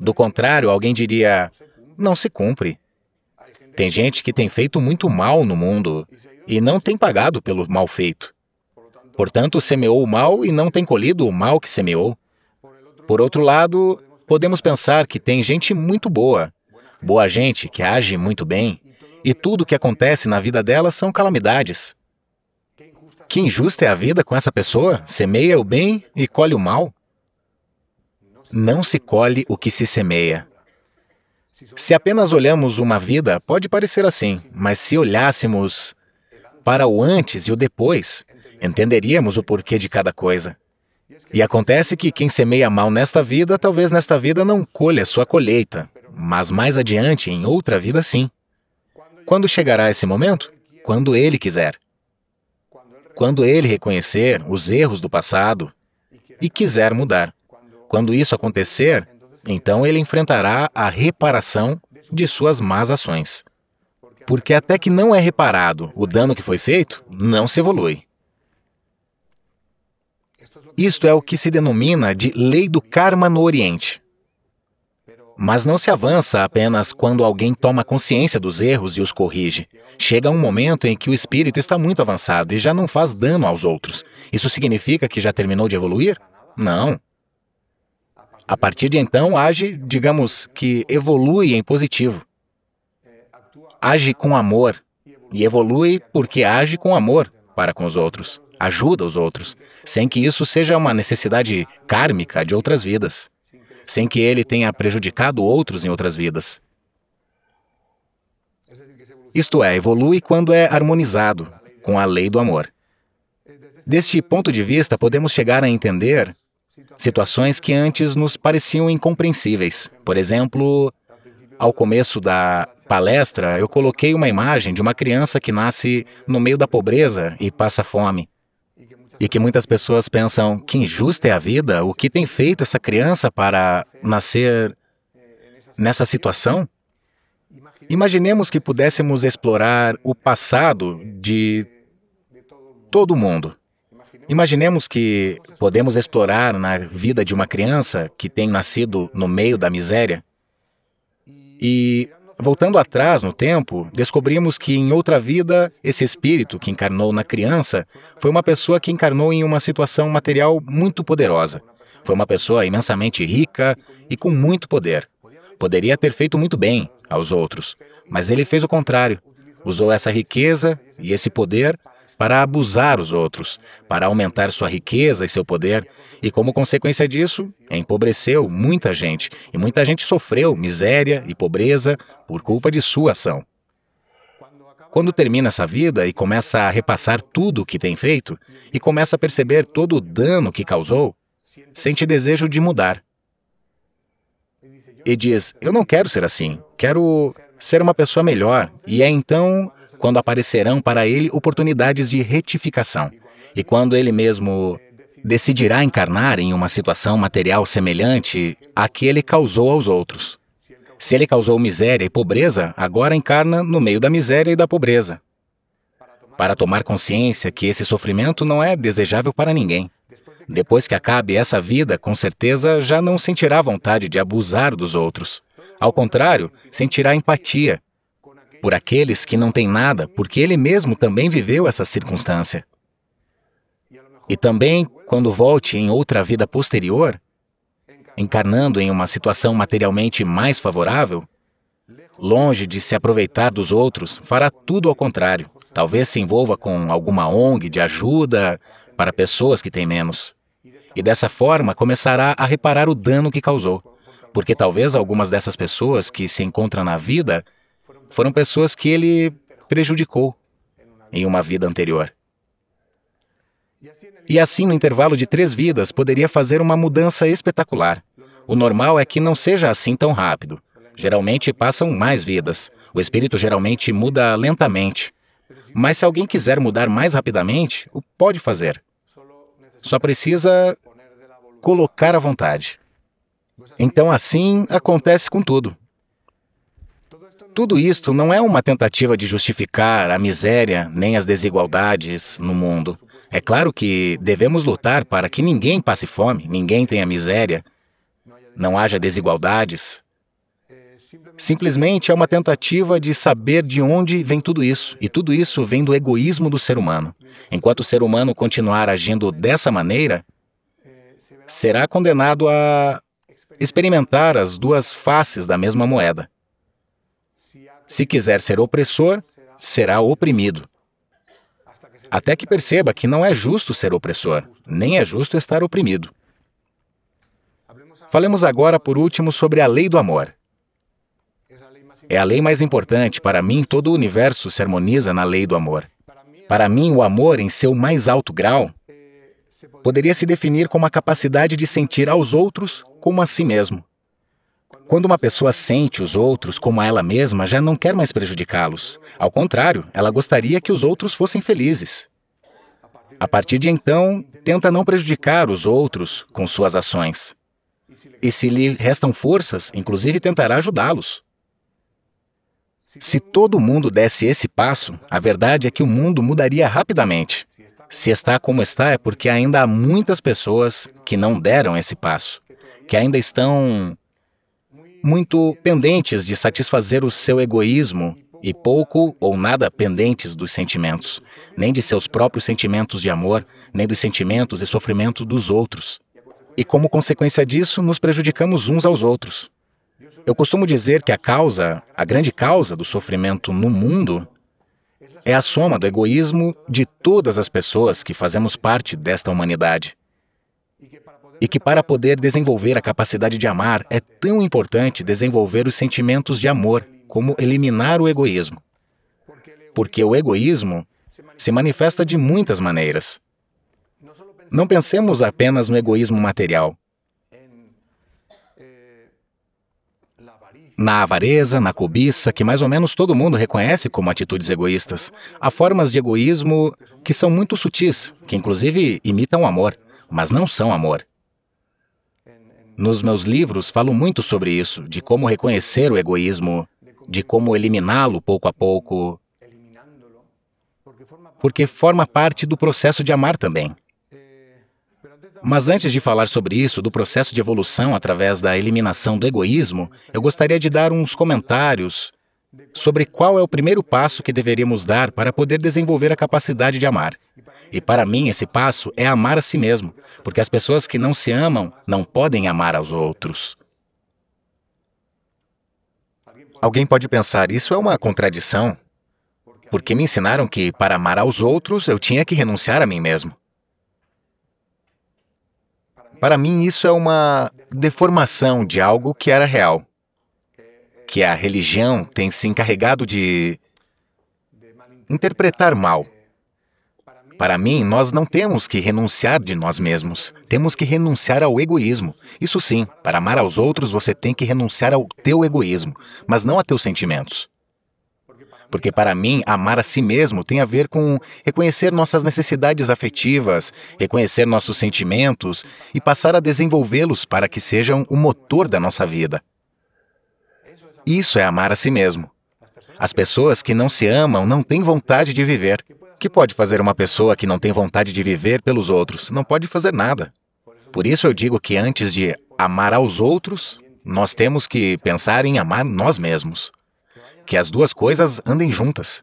Do contrário, alguém diria: não se cumpre. Tem gente que tem feito muito mal no mundo e não tem pagado pelo mal feito. Portanto, semeou o mal e não tem colhido o mal que semeou. Por outro lado, podemos pensar que tem gente muito boa, boa gente que age muito bem, e tudo o que acontece na vida dela são calamidades. Que injusta é a vida com essa pessoa? Semeia o bem e colhe o mal? Não se colhe o que se semeia. Se apenas olhamos uma vida, pode parecer assim, mas se olhássemos para o antes e o depois, entenderíamos o porquê de cada coisa. E acontece que quem semeia mal nesta vida, talvez nesta vida não colha sua colheita, mas mais adiante, em outra vida, sim. Quando chegará esse momento? Quando ele quiser. Quando ele reconhecer os erros do passado e quiser mudar. Quando isso acontecer, então ele enfrentará a reparação de suas más ações. Porque até que não é reparado o dano que foi feito, não se evolui. Isto é o que se denomina de lei do karma no Oriente. Mas não se avança apenas quando alguém toma consciência dos erros e os corrige. Chega um momento em que o espírito está muito avançado e já não faz dano aos outros. Isso significa que já terminou de evoluir? Não. A partir de então, age, digamos que evolui em positivo. Age com amor e evolui porque age com amor para com os outros ajuda os outros, sem que isso seja uma necessidade kármica de outras vidas, sem que ele tenha prejudicado outros em outras vidas. Isto é, evolui quando é harmonizado com a lei do amor. Deste ponto de vista, podemos chegar a entender situações que antes nos pareciam incompreensíveis. Por exemplo, ao começo da palestra, eu coloquei uma imagem de uma criança que nasce no meio da pobreza e passa fome e que muitas pessoas pensam que injusta é a vida, o que tem feito essa criança para nascer nessa situação? Imaginemos que pudéssemos explorar o passado de todo mundo. Imaginemos que podemos explorar na vida de uma criança que tem nascido no meio da miséria e Voltando atrás no tempo, descobrimos que em outra vida, esse espírito que encarnou na criança foi uma pessoa que encarnou em uma situação material muito poderosa. Foi uma pessoa imensamente rica e com muito poder. Poderia ter feito muito bem aos outros, mas ele fez o contrário. Usou essa riqueza e esse poder para abusar os outros, para aumentar sua riqueza e seu poder, e como consequência disso, empobreceu muita gente, e muita gente sofreu miséria e pobreza por culpa de sua ação. Quando termina essa vida e começa a repassar tudo o que tem feito, e começa a perceber todo o dano que causou, sente desejo de mudar. E diz: Eu não quero ser assim, quero ser uma pessoa melhor. E é então quando aparecerão para ele oportunidades de retificação. E quando ele mesmo decidirá encarnar em uma situação material semelhante à que ele causou aos outros. Se ele causou miséria e pobreza, agora encarna no meio da miséria e da pobreza, para tomar consciência que esse sofrimento não é desejável para ninguém. Depois que acabe essa vida, com certeza já não sentirá vontade de abusar dos outros. Ao contrário, sentirá empatia por aqueles que não têm nada, porque ele mesmo também viveu essa circunstância. E também, quando volte em outra vida posterior, encarnando em uma situação materialmente mais favorável, longe de se aproveitar dos outros, fará tudo ao contrário. Talvez se envolva com alguma ONG de ajuda para pessoas que têm menos. E dessa forma começará a reparar o dano que causou, porque talvez algumas dessas pessoas que se encontram na vida foram pessoas que ele prejudicou em uma vida anterior. E assim, no intervalo de três vidas, poderia fazer uma mudança espetacular. O normal é que não seja assim tão rápido. Geralmente passam mais vidas. O espírito geralmente muda lentamente. Mas se alguém quiser mudar mais rapidamente, o pode fazer. Só precisa colocar a vontade. Então, assim acontece com tudo. Tudo isto não é uma tentativa de justificar a miséria nem as desigualdades no mundo. É claro que devemos lutar para que ninguém passe fome, ninguém tenha miséria, não haja desigualdades. Simplesmente é uma tentativa de saber de onde vem tudo isso, e tudo isso vem do egoísmo do ser humano. Enquanto o ser humano continuar agindo dessa maneira, será condenado a experimentar as duas faces da mesma moeda. Se quiser ser opressor, será oprimido. Até que perceba que não é justo ser opressor, nem é justo estar oprimido. Falemos agora, por último, sobre a lei do amor. É a lei mais importante. Para mim, todo o universo se harmoniza na lei do amor. Para mim, o amor, em seu mais alto grau, poderia se definir como a capacidade de sentir aos outros como a si mesmo. Quando uma pessoa sente os outros como a ela mesma, já não quer mais prejudicá-los. Ao contrário, ela gostaria que os outros fossem felizes. A partir de então, tenta não prejudicar os outros com suas ações. E se lhe restam forças, inclusive tentará ajudá-los. Se todo mundo desse esse passo, a verdade é que o mundo mudaria rapidamente. Se está como está, é porque ainda há muitas pessoas que não deram esse passo, que ainda estão muito pendentes de satisfazer o seu egoísmo e pouco ou nada pendentes dos sentimentos, nem de seus próprios sentimentos de amor, nem dos sentimentos e sofrimento dos outros. E como consequência disso, nos prejudicamos uns aos outros. Eu costumo dizer que a causa, a grande causa do sofrimento no mundo, é a soma do egoísmo de todas as pessoas que fazemos parte desta humanidade e que para poder desenvolver a capacidade de amar é tão importante desenvolver os sentimentos de amor, como eliminar o egoísmo. Porque o egoísmo se manifesta de muitas maneiras. Não pensemos apenas no egoísmo material. Na avareza, na cobiça, que mais ou menos todo mundo reconhece como atitudes egoístas, há formas de egoísmo que são muito sutis, que inclusive imitam o amor, mas não são amor. Nos meus livros falo muito sobre isso, de como reconhecer o egoísmo, de como eliminá-lo pouco a pouco, porque forma parte do processo de amar também. Mas antes de falar sobre isso, do processo de evolução através da eliminação do egoísmo, eu gostaria de dar uns comentários sobre qual é o primeiro passo que deveríamos dar para poder desenvolver a capacidade de amar. E para mim, esse passo é amar a si mesmo, porque as pessoas que não se amam não podem amar aos outros. Alguém pode pensar, isso é uma contradição, porque me ensinaram que para amar aos outros eu tinha que renunciar a mim mesmo. Para mim, isso é uma deformação de algo que era real, que a religião tem se encarregado de interpretar mal. Para mim, nós não temos que renunciar de nós mesmos. Temos que renunciar ao egoísmo. Isso sim, para amar aos outros, você tem que renunciar ao teu egoísmo, mas não a teus sentimentos. Porque para mim, amar a si mesmo tem a ver com reconhecer nossas necessidades afetivas, reconhecer nossos sentimentos e passar a desenvolvê-los para que sejam o motor da nossa vida. Isso é amar a si mesmo. As pessoas que não se amam não têm vontade de viver, que pode fazer uma pessoa que não tem vontade de viver pelos outros? Não pode fazer nada. Por isso eu digo que antes de amar aos outros, nós temos que pensar em amar nós mesmos. Que as duas coisas andem juntas.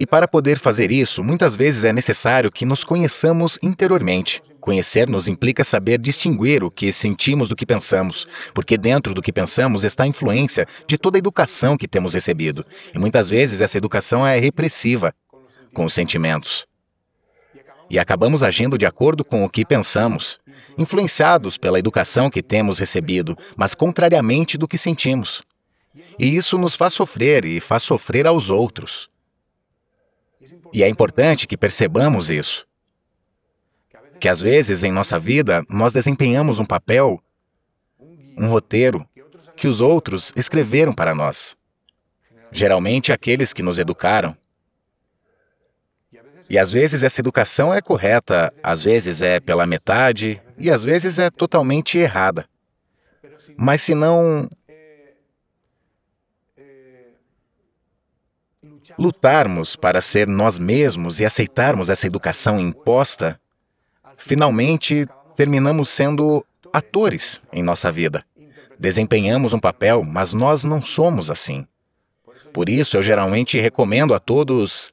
E para poder fazer isso, muitas vezes é necessário que nos conheçamos interiormente. Conhecer-nos implica saber distinguir o que sentimos do que pensamos, porque dentro do que pensamos está a influência de toda a educação que temos recebido. E muitas vezes essa educação é repressiva com os sentimentos. E acabamos agindo de acordo com o que pensamos, influenciados pela educação que temos recebido, mas contrariamente do que sentimos. E isso nos faz sofrer e faz sofrer aos outros. E é importante que percebamos isso que às vezes em nossa vida nós desempenhamos um papel, um roteiro que os outros escreveram para nós. Geralmente aqueles que nos educaram. E às vezes essa educação é correta, às vezes é pela metade e às vezes é totalmente errada. Mas se não lutarmos para ser nós mesmos e aceitarmos essa educação imposta, Finalmente, terminamos sendo atores em nossa vida. Desempenhamos um papel, mas nós não somos assim. Por isso, eu geralmente recomendo a todos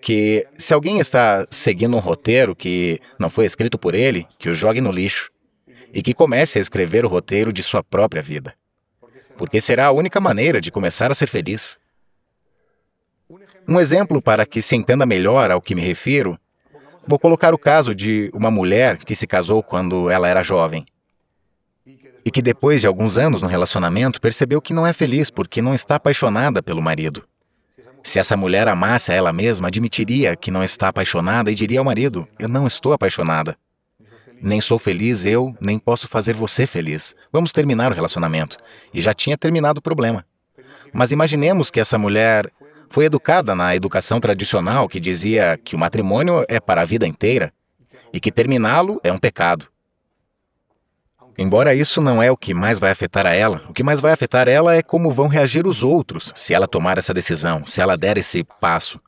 que, se alguém está seguindo um roteiro que não foi escrito por ele, que o jogue no lixo e que comece a escrever o roteiro de sua própria vida. Porque será a única maneira de começar a ser feliz. Um exemplo para que se entenda melhor ao que me refiro Vou colocar o caso de uma mulher que se casou quando ela era jovem e que depois de alguns anos no relacionamento percebeu que não é feliz porque não está apaixonada pelo marido. Se essa mulher amasse a ela mesma, admitiria que não está apaixonada e diria ao marido: Eu não estou apaixonada. Nem sou feliz eu, nem posso fazer você feliz. Vamos terminar o relacionamento. E já tinha terminado o problema. Mas imaginemos que essa mulher foi educada na educação tradicional que dizia que o matrimônio é para a vida inteira e que terminá-lo é um pecado. Embora isso não é o que mais vai afetar a ela, o que mais vai afetar ela é como vão reagir os outros se ela tomar essa decisão, se ela der esse passo,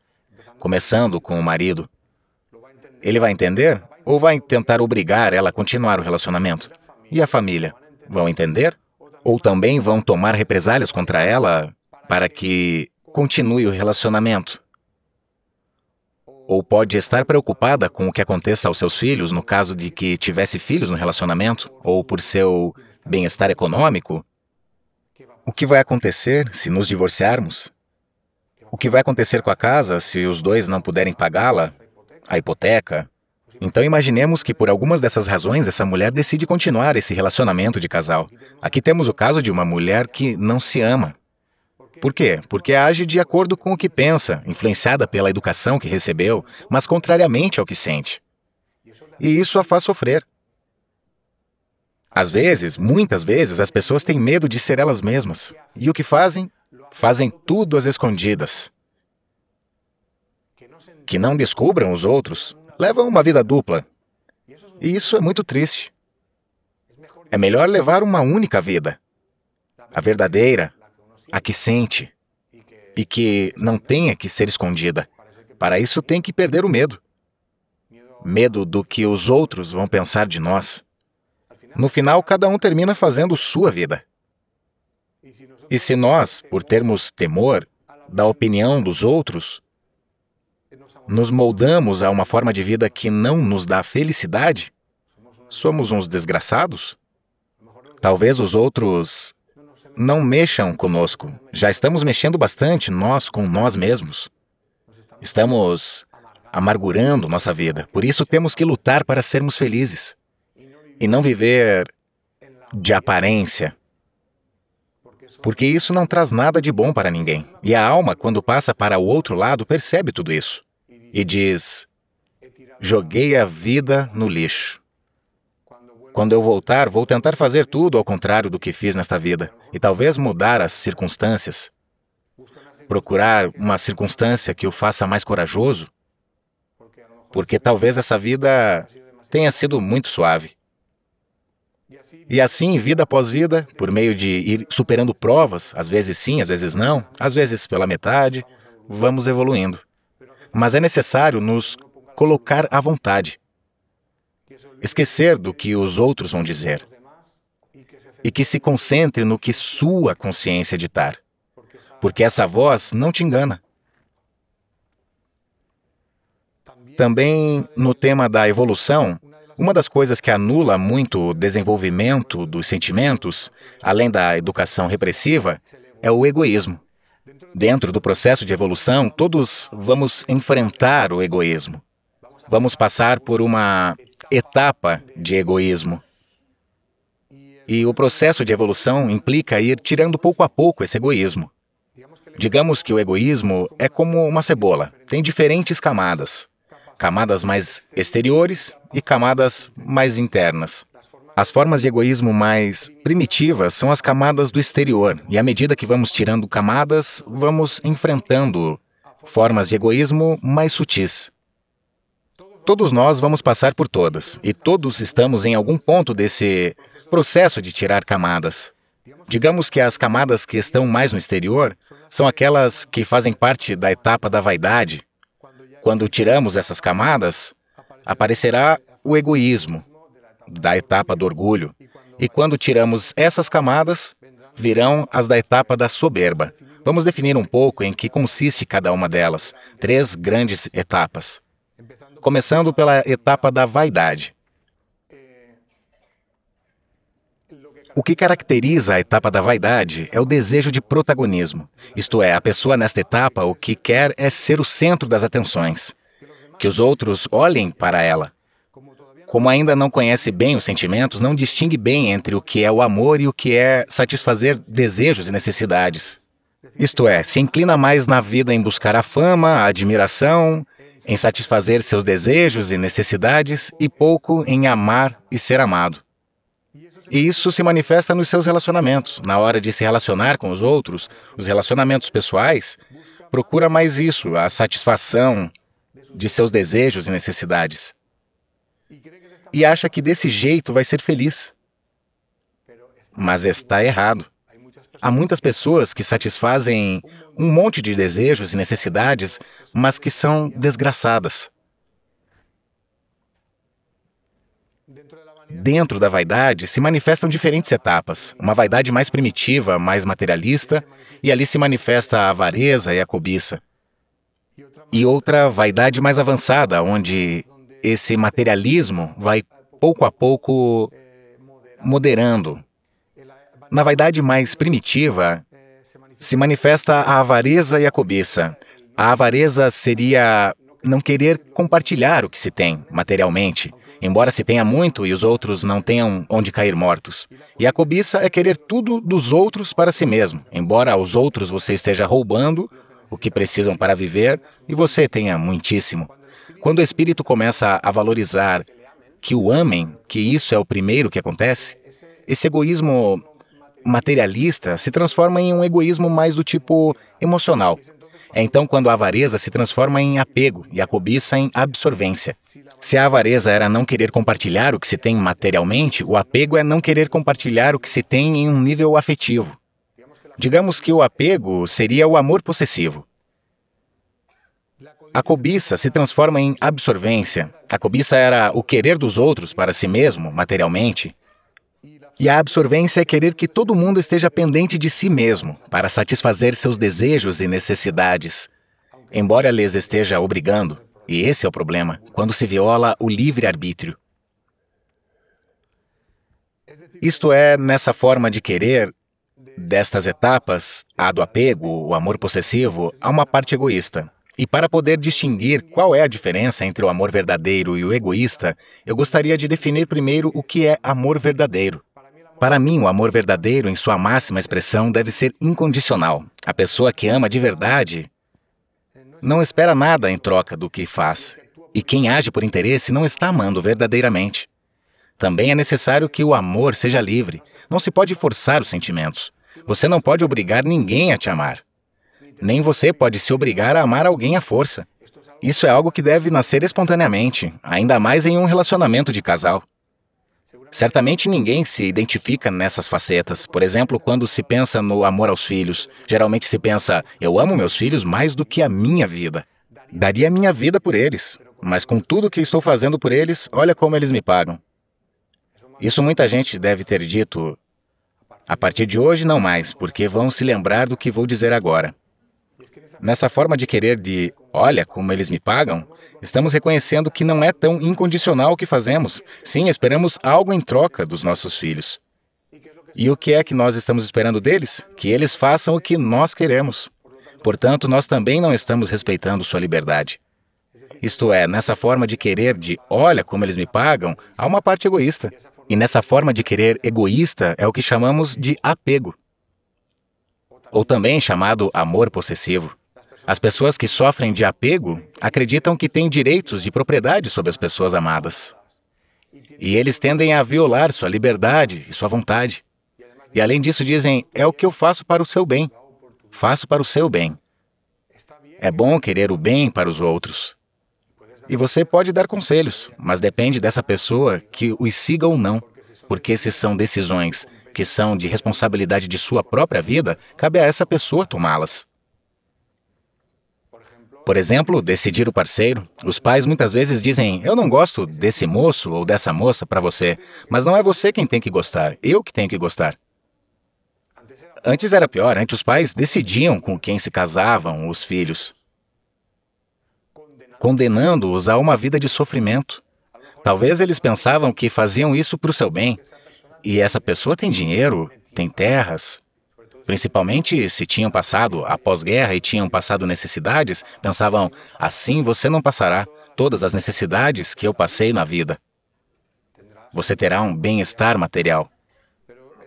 começando com o marido. Ele vai entender ou vai tentar obrigar ela a continuar o relacionamento? E a família? Vão entender? Ou também vão tomar represálias contra ela para que continue o relacionamento. Ou pode estar preocupada com o que aconteça aos seus filhos no caso de que tivesse filhos no relacionamento, ou por seu bem-estar econômico. O que vai acontecer se nos divorciarmos? O que vai acontecer com a casa se os dois não puderem pagá-la? A hipoteca? Então imaginemos que por algumas dessas razões essa mulher decide continuar esse relacionamento de casal. Aqui temos o caso de uma mulher que não se ama. Por quê? Porque age de acordo com o que pensa, influenciada pela educação que recebeu, mas contrariamente ao que sente. E isso a faz sofrer. Às vezes, muitas vezes, as pessoas têm medo de ser elas mesmas. E o que fazem? Fazem tudo às escondidas. Que não descubram os outros, levam uma vida dupla. E isso é muito triste. É melhor levar uma única vida. A verdadeira, a que sente e que não tenha que ser escondida. Para isso, tem que perder o medo medo do que os outros vão pensar de nós. No final, cada um termina fazendo sua vida. E se nós, por termos temor da opinião dos outros, nos moldamos a uma forma de vida que não nos dá felicidade, somos uns desgraçados? Talvez os outros não mexam conosco. Já estamos mexendo bastante nós com nós mesmos. Estamos amargurando nossa vida. Por isso temos que lutar para sermos felizes e não viver de aparência. Porque isso não traz nada de bom para ninguém. E a alma, quando passa para o outro lado, percebe tudo isso e diz: Joguei a vida no lixo. Quando eu voltar, vou tentar fazer tudo ao contrário do que fiz nesta vida e talvez mudar as circunstâncias. Procurar uma circunstância que o faça mais corajoso, porque talvez essa vida tenha sido muito suave. E assim, vida após vida, por meio de ir superando provas, às vezes sim, às vezes não, às vezes pela metade, vamos evoluindo. Mas é necessário nos colocar à vontade esquecer do que os outros vão dizer e que se concentre no que sua consciência ditar, porque essa voz não te engana. Também no tema da evolução, uma das coisas que anula muito o desenvolvimento dos sentimentos, além da educação repressiva, é o egoísmo. Dentro do processo de evolução, todos vamos enfrentar o egoísmo. Vamos passar por uma etapa de egoísmo. E o processo de evolução implica ir tirando pouco a pouco esse egoísmo. Digamos que o egoísmo é como uma cebola, tem diferentes camadas. Camadas mais exteriores e camadas mais internas. As formas de egoísmo mais primitivas são as camadas do exterior, e à medida que vamos tirando camadas, vamos enfrentando formas de egoísmo mais sutis. Todos nós vamos passar por todas, e todos estamos em algum ponto desse processo de tirar camadas. Digamos que as camadas que estão mais no exterior são aquelas que fazem parte da etapa da vaidade. Quando tiramos essas camadas, aparecerá o egoísmo, da etapa do orgulho. E quando tiramos essas camadas, virão as da etapa da soberba. Vamos definir um pouco em que consiste cada uma delas, três grandes etapas começando pela etapa da vaidade. O que caracteriza a etapa da vaidade é o desejo de protagonismo, isto é, a pessoa nesta etapa o que quer é ser o centro das atenções, que os outros olhem para ela. Como ainda não conhece bem os sentimentos, não distingue bem entre o que é o amor e o que é satisfazer desejos e necessidades. Isto é, se inclina mais na vida em buscar a fama, a admiração, em satisfazer seus desejos e necessidades e pouco em amar e ser amado. E isso se manifesta nos seus relacionamentos. Na hora de se relacionar com os outros, os relacionamentos pessoais, procura mais isso, a satisfação de seus desejos e necessidades. E acha que desse jeito vai ser feliz. Mas está errado. Há muitas pessoas que satisfazem um monte de desejos e necessidades, mas que são desgraçadas. Dentro da vaidade se manifestam diferentes etapas. Uma vaidade mais primitiva, mais materialista, e ali se manifesta a avareza e a cobiça. E outra vaidade mais avançada, onde esse materialismo vai pouco a pouco moderando, na vaidade mais primitiva, se manifesta a avareza e a cobiça. A avareza seria não querer compartilhar o que se tem materialmente, embora se tenha muito e os outros não tenham onde cair mortos. E a cobiça é querer tudo dos outros para si mesmo, embora aos outros você esteja roubando o que precisam para viver e você tenha muitíssimo. Quando o espírito começa a valorizar que o amem, que isso é o primeiro que acontece, esse egoísmo materialista se transforma em um egoísmo mais do tipo emocional. É então quando a avareza se transforma em apego e a cobiça em absorvência. Se a avareza era não querer compartilhar o que se tem materialmente, o apego é não querer compartilhar o que se tem em um nível afetivo. Digamos que o apego seria o amor possessivo. A cobiça se transforma em absorvência. A cobiça era o querer dos outros para si mesmo, materialmente, e a absorvência é querer que todo mundo esteja pendente de si mesmo, para satisfazer seus desejos e necessidades. Embora lhes esteja obrigando, e esse é o problema, quando se viola o livre-arbítrio. Isto é, nessa forma de querer, destas etapas, a do apego, o amor possessivo, há uma parte egoísta. E para poder distinguir qual é a diferença entre o amor verdadeiro e o egoísta, eu gostaria de definir primeiro o que é amor verdadeiro. Para mim, o amor verdadeiro, em sua máxima expressão, deve ser incondicional. A pessoa que ama de verdade não espera nada em troca do que faz. E quem age por interesse não está amando verdadeiramente. Também é necessário que o amor seja livre. Não se pode forçar os sentimentos. Você não pode obrigar ninguém a te amar. Nem você pode se obrigar a amar alguém à força. Isso é algo que deve nascer espontaneamente, ainda mais em um relacionamento de casal. Certamente ninguém se identifica nessas facetas. Por exemplo, quando se pensa no amor aos filhos, geralmente se pensa: eu amo meus filhos mais do que a minha vida. Daria a minha vida por eles, mas com tudo que estou fazendo por eles, olha como eles me pagam. Isso muita gente deve ter dito. A partir de hoje, não mais, porque vão se lembrar do que vou dizer agora. Nessa forma de querer de olha como eles me pagam, estamos reconhecendo que não é tão incondicional o que fazemos. Sim, esperamos algo em troca dos nossos filhos. E o que é que nós estamos esperando deles? Que eles façam o que nós queremos. Portanto, nós também não estamos respeitando sua liberdade. Isto é, nessa forma de querer de olha como eles me pagam, há uma parte egoísta. E nessa forma de querer egoísta é o que chamamos de apego, ou também chamado amor possessivo. As pessoas que sofrem de apego acreditam que têm direitos de propriedade sobre as pessoas amadas. E eles tendem a violar sua liberdade e sua vontade. E além disso, dizem: é o que eu faço para o seu bem. Faço para o seu bem. É bom querer o bem para os outros. E você pode dar conselhos, mas depende dessa pessoa que os siga ou não. Porque se são decisões que são de responsabilidade de sua própria vida, cabe a essa pessoa tomá-las. Por exemplo, decidir o parceiro. Os pais muitas vezes dizem: Eu não gosto desse moço ou dessa moça para você, mas não é você quem tem que gostar, eu que tenho que gostar. Antes era pior, antes os pais decidiam com quem se casavam os filhos, condenando-os a uma vida de sofrimento. Talvez eles pensavam que faziam isso para o seu bem, e essa pessoa tem dinheiro, tem terras, Principalmente se tinham passado a pós-guerra e tinham passado necessidades, pensavam: assim você não passará todas as necessidades que eu passei na vida. Você terá um bem-estar material.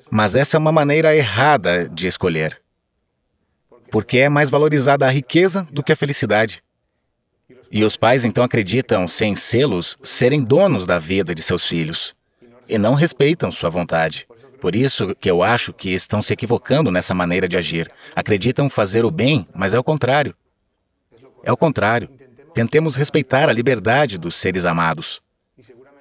Mas essa é uma maneira errada de escolher, porque é mais valorizada a riqueza do que a felicidade. E os pais então acreditam, sem selos, serem donos da vida de seus filhos e não respeitam sua vontade. Por isso que eu acho que estão se equivocando nessa maneira de agir. Acreditam fazer o bem, mas é o contrário. É o contrário. Tentemos respeitar a liberdade dos seres amados.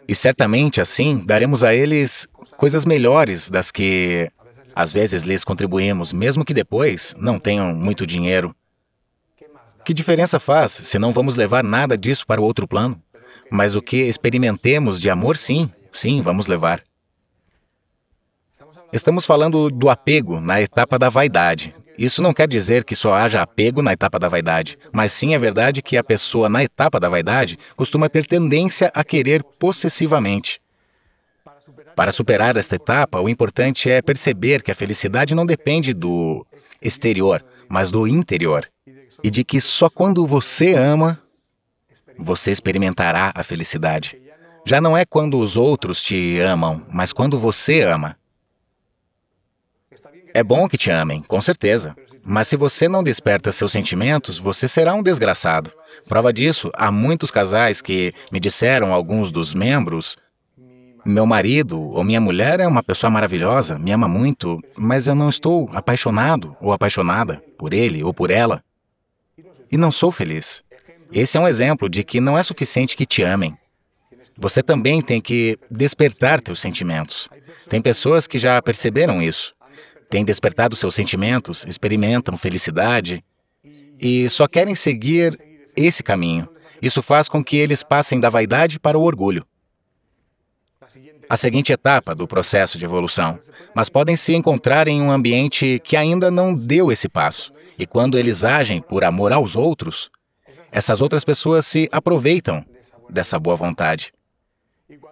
E certamente assim daremos a eles coisas melhores das que às vezes lhes contribuímos, mesmo que depois não tenham muito dinheiro. Que diferença faz se não vamos levar nada disso para o outro plano? Mas o que experimentemos de amor, sim, sim, vamos levar. Estamos falando do apego na etapa da vaidade. Isso não quer dizer que só haja apego na etapa da vaidade, mas sim é verdade que a pessoa na etapa da vaidade costuma ter tendência a querer possessivamente. Para superar esta etapa, o importante é perceber que a felicidade não depende do exterior, mas do interior. E de que só quando você ama, você experimentará a felicidade. Já não é quando os outros te amam, mas quando você ama. É bom que te amem, com certeza. Mas se você não desperta seus sentimentos, você será um desgraçado. Prova disso, há muitos casais que me disseram, alguns dos membros, meu marido ou minha mulher é uma pessoa maravilhosa, me ama muito, mas eu não estou apaixonado ou apaixonada por ele ou por ela. E não sou feliz. Esse é um exemplo de que não é suficiente que te amem. Você também tem que despertar teus sentimentos. Tem pessoas que já perceberam isso têm despertado seus sentimentos, experimentam felicidade e só querem seguir esse caminho. Isso faz com que eles passem da vaidade para o orgulho. A seguinte etapa do processo de evolução, mas podem se encontrar em um ambiente que ainda não deu esse passo. E quando eles agem por amor aos outros, essas outras pessoas se aproveitam dessa boa vontade.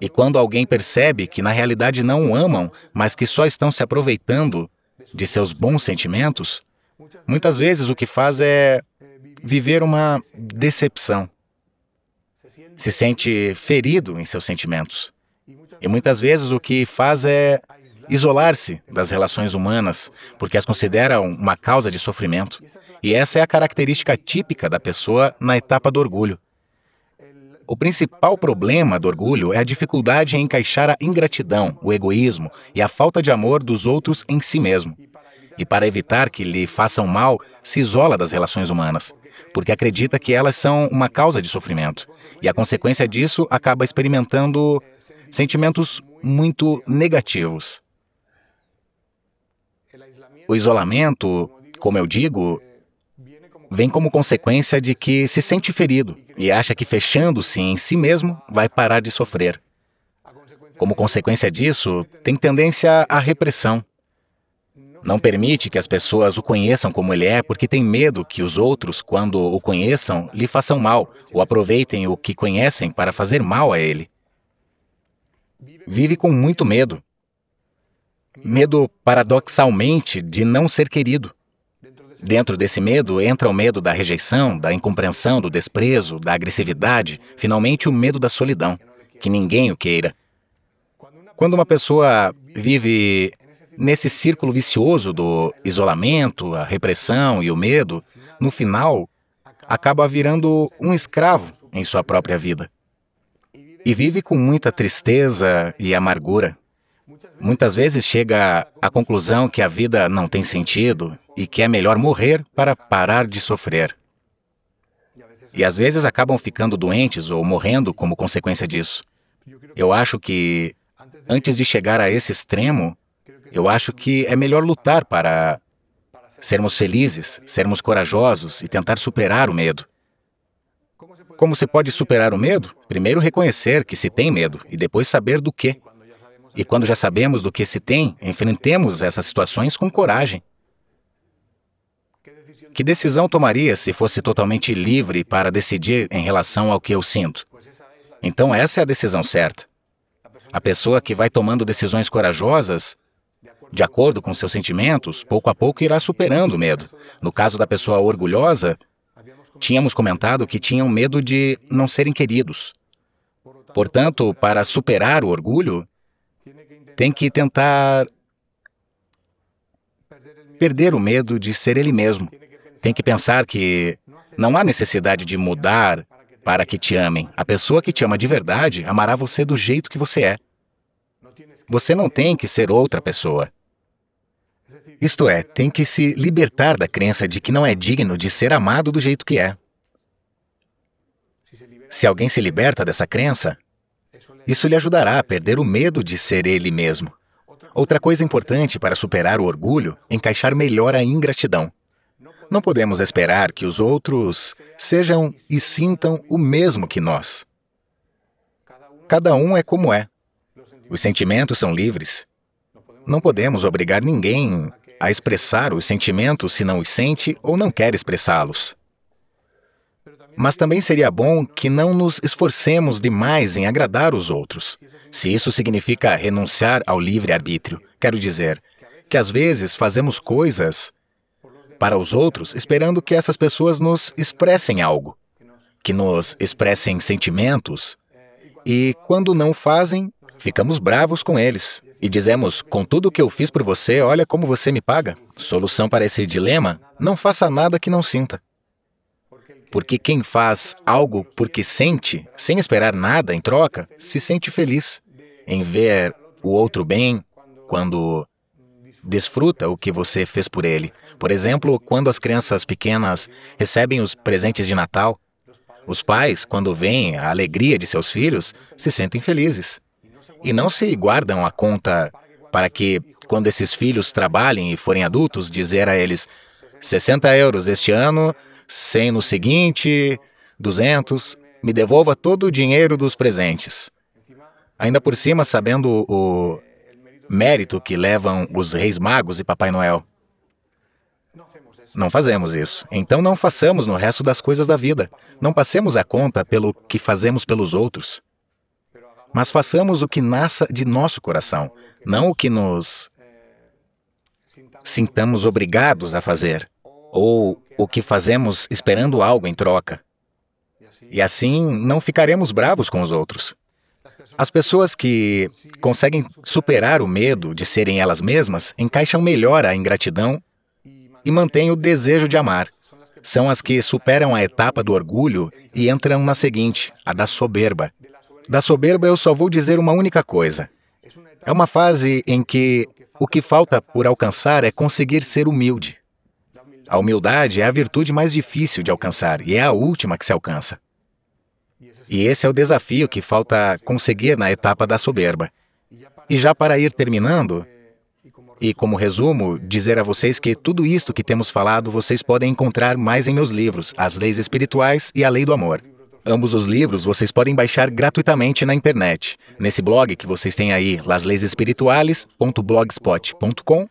E quando alguém percebe que na realidade não o amam, mas que só estão se aproveitando de seus bons sentimentos, muitas vezes o que faz é viver uma decepção. Se sente ferido em seus sentimentos. E muitas vezes o que faz é isolar-se das relações humanas, porque as considera uma causa de sofrimento. E essa é a característica típica da pessoa na etapa do orgulho. O principal problema do orgulho é a dificuldade em encaixar a ingratidão, o egoísmo e a falta de amor dos outros em si mesmo. E para evitar que lhe façam mal, se isola das relações humanas, porque acredita que elas são uma causa de sofrimento. E a consequência disso acaba experimentando sentimentos muito negativos. O isolamento, como eu digo, vem como consequência de que se sente ferido e acha que fechando-se em si mesmo vai parar de sofrer. Como consequência disso, tem tendência à repressão. Não permite que as pessoas o conheçam como ele é porque tem medo que os outros, quando o conheçam, lhe façam mal ou aproveitem o que conhecem para fazer mal a ele. Vive com muito medo. Medo, paradoxalmente, de não ser querido. Dentro desse medo entra o medo da rejeição, da incompreensão, do desprezo, da agressividade, finalmente o medo da solidão, que ninguém o queira. Quando uma pessoa vive nesse círculo vicioso do isolamento, a repressão e o medo, no final acaba virando um escravo em sua própria vida. E vive com muita tristeza e amargura. Muitas vezes chega à conclusão que a vida não tem sentido e que é melhor morrer para parar de sofrer. E às vezes acabam ficando doentes ou morrendo como consequência disso. Eu acho que, antes de chegar a esse extremo, eu acho que é melhor lutar para sermos felizes, sermos corajosos e tentar superar o medo. Como se pode superar o medo? Primeiro reconhecer que se tem medo e depois saber do que. E quando já sabemos do que se tem, enfrentemos essas situações com coragem. Que decisão tomaria se fosse totalmente livre para decidir em relação ao que eu sinto? Então, essa é a decisão certa. A pessoa que vai tomando decisões corajosas, de acordo com seus sentimentos, pouco a pouco irá superando o medo. No caso da pessoa orgulhosa, tínhamos comentado que tinham medo de não serem queridos. Portanto, para superar o orgulho, tem que tentar perder o medo de ser ele mesmo tem que pensar que não há necessidade de mudar para que te amem. A pessoa que te ama de verdade amará você do jeito que você é. Você não tem que ser outra pessoa. Isto é, tem que se libertar da crença de que não é digno de ser amado do jeito que é. Se alguém se liberta dessa crença, isso lhe ajudará a perder o medo de ser ele mesmo. Outra coisa importante para superar o orgulho, encaixar melhor a ingratidão. Não podemos esperar que os outros sejam e sintam o mesmo que nós. Cada um é como é. Os sentimentos são livres. Não podemos obrigar ninguém a expressar os sentimentos se não os sente ou não quer expressá-los. Mas também seria bom que não nos esforcemos demais em agradar os outros. Se isso significa renunciar ao livre-arbítrio, quero dizer que às vezes fazemos coisas para os outros, esperando que essas pessoas nos expressem algo, que nos expressem sentimentos, e quando não fazem, ficamos bravos com eles e dizemos: Com tudo o que eu fiz por você, olha como você me paga. Solução para esse dilema: não faça nada que não sinta. Porque quem faz algo porque sente, sem esperar nada em troca, se sente feliz em ver o outro bem, quando desfruta o que você fez por ele. Por exemplo, quando as crianças pequenas recebem os presentes de Natal, os pais, quando veem a alegria de seus filhos, se sentem felizes. E não se guardam a conta para que, quando esses filhos trabalhem e forem adultos, dizer a eles 60 euros este ano, 100 no seguinte, 200, me devolva todo o dinheiro dos presentes. Ainda por cima, sabendo o mérito que levam os Reis Magos e Papai Noel. Não fazemos isso. Então não façamos no resto das coisas da vida. Não passemos a conta pelo que fazemos pelos outros. Mas façamos o que nasça de nosso coração, não o que nos sintamos obrigados a fazer, ou o que fazemos esperando algo em troca. E assim não ficaremos bravos com os outros. As pessoas que conseguem superar o medo de serem elas mesmas encaixam melhor a ingratidão e mantêm o desejo de amar. São as que superam a etapa do orgulho e entram na seguinte, a da soberba. Da soberba eu só vou dizer uma única coisa. É uma fase em que o que falta por alcançar é conseguir ser humilde. A humildade é a virtude mais difícil de alcançar e é a última que se alcança. E esse é o desafio que falta conseguir na etapa da soberba. E já para ir terminando, e como resumo, dizer a vocês que tudo isto que temos falado vocês podem encontrar mais em meus livros, As Leis Espirituais e A Lei do Amor. Ambos os livros vocês podem baixar gratuitamente na internet, nesse blog que vocês têm aí, lasleisespirituales.blogspot.com.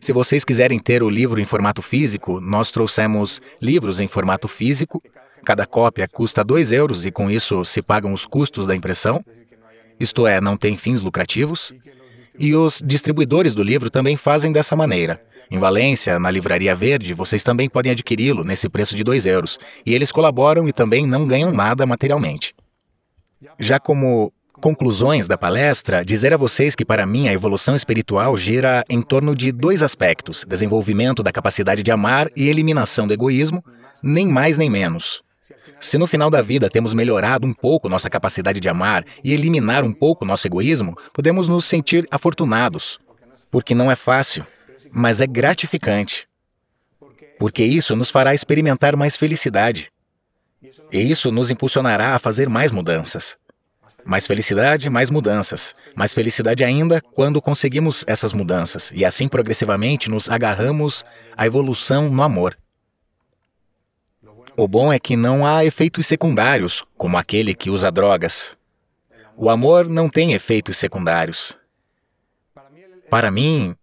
Se vocês quiserem ter o livro em formato físico, nós trouxemos livros em formato físico Cada cópia custa 2 euros e com isso se pagam os custos da impressão, isto é, não tem fins lucrativos. E os distribuidores do livro também fazem dessa maneira. Em Valência, na Livraria Verde, vocês também podem adquiri-lo nesse preço de 2 euros. E eles colaboram e também não ganham nada materialmente. Já como conclusões da palestra, dizer a vocês que para mim a evolução espiritual gira em torno de dois aspectos: desenvolvimento da capacidade de amar e eliminação do egoísmo, nem mais nem menos. Se no final da vida temos melhorado um pouco nossa capacidade de amar e eliminar um pouco nosso egoísmo, podemos nos sentir afortunados, porque não é fácil, mas é gratificante, porque isso nos fará experimentar mais felicidade. E isso nos impulsionará a fazer mais mudanças. Mais felicidade, mais mudanças. Mais felicidade ainda quando conseguimos essas mudanças e assim progressivamente nos agarramos à evolução no amor. O bom é que não há efeitos secundários, como aquele que usa drogas. O amor não tem efeitos secundários. Para mim,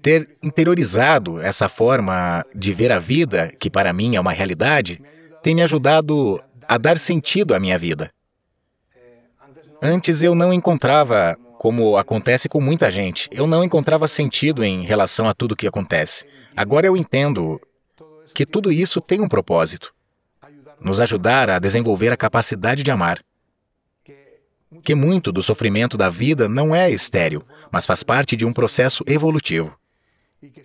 ter interiorizado essa forma de ver a vida, que para mim é uma realidade, tem me ajudado a dar sentido à minha vida. Antes eu não encontrava, como acontece com muita gente, eu não encontrava sentido em relação a tudo que acontece. Agora eu entendo que tudo isso tem um propósito nos ajudar a desenvolver a capacidade de amar. Que muito do sofrimento da vida não é estéril, mas faz parte de um processo evolutivo.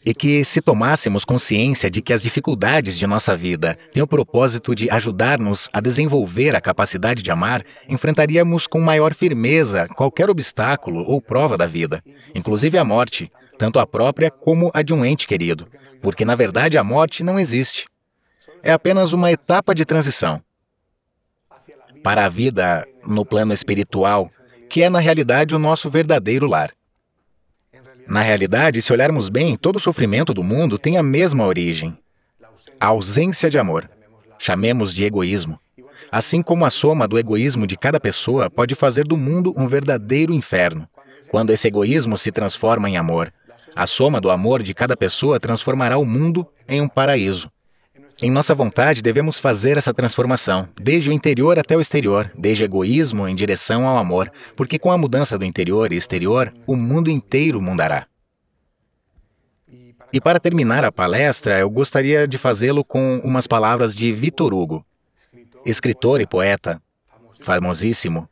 E que, se tomássemos consciência de que as dificuldades de nossa vida têm o propósito de ajudar-nos a desenvolver a capacidade de amar, enfrentaríamos com maior firmeza qualquer obstáculo ou prova da vida, inclusive a morte, tanto a própria como a de um ente querido, porque na verdade a morte não existe é apenas uma etapa de transição para a vida no plano espiritual, que é na realidade o nosso verdadeiro lar. Na realidade, se olharmos bem, todo o sofrimento do mundo tem a mesma origem: a ausência de amor. Chamemos de egoísmo. Assim como a soma do egoísmo de cada pessoa pode fazer do mundo um verdadeiro inferno, quando esse egoísmo se transforma em amor. A soma do amor de cada pessoa transformará o mundo em um paraíso. Em nossa vontade, devemos fazer essa transformação, desde o interior até o exterior, desde egoísmo em direção ao amor, porque com a mudança do interior e exterior, o mundo inteiro mudará. E para terminar a palestra, eu gostaria de fazê-lo com umas palavras de Vitor Hugo, escritor e poeta, famosíssimo.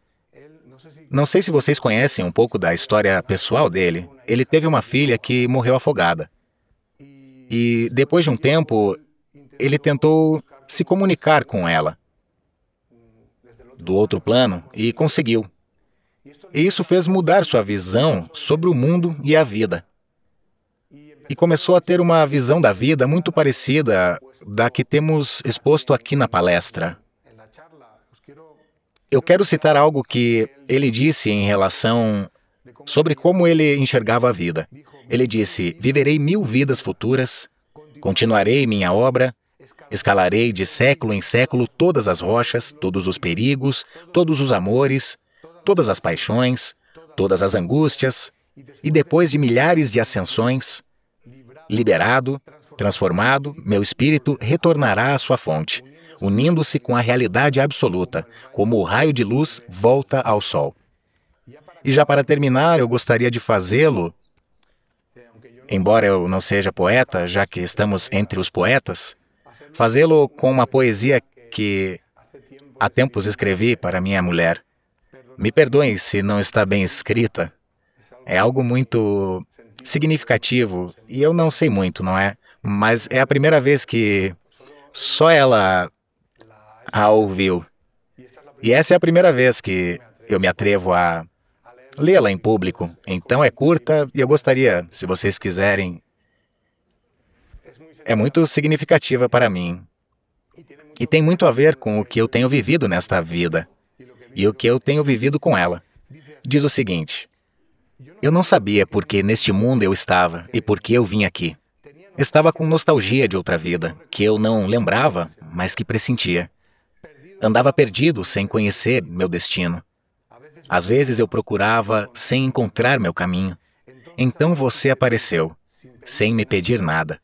Não sei se vocês conhecem um pouco da história pessoal dele. Ele teve uma filha que morreu afogada. E depois de um tempo, ele tentou se comunicar com ela do outro plano e conseguiu. E isso fez mudar sua visão sobre o mundo e a vida. E começou a ter uma visão da vida muito parecida da que temos exposto aqui na palestra. Eu quero citar algo que ele disse em relação sobre como ele enxergava a vida. Ele disse: Viverei mil vidas futuras, continuarei minha obra Escalarei de século em século todas as rochas, todos os perigos, todos os amores, todas as paixões, todas as angústias, e depois de milhares de ascensões, liberado, transformado, meu espírito retornará à sua fonte, unindo-se com a realidade absoluta, como o raio de luz volta ao sol. E já para terminar, eu gostaria de fazê-lo, embora eu não seja poeta, já que estamos entre os poetas, fazê-lo com uma poesia que há tempos escrevi para minha mulher. Me perdoem se não está bem escrita. É algo muito significativo e eu não sei muito, não é? Mas é a primeira vez que só ela a ouviu. E essa é a primeira vez que eu me atrevo a lê-la em público. Então é curta e eu gostaria, se vocês quiserem, é muito significativa para mim. E tem muito a ver com o que eu tenho vivido nesta vida e o que eu tenho vivido com ela. Diz o seguinte: Eu não sabia por que neste mundo eu estava e por que eu vim aqui. Estava com nostalgia de outra vida, que eu não lembrava, mas que pressentia. Andava perdido sem conhecer meu destino. Às vezes eu procurava sem encontrar meu caminho. Então você apareceu, sem me pedir nada.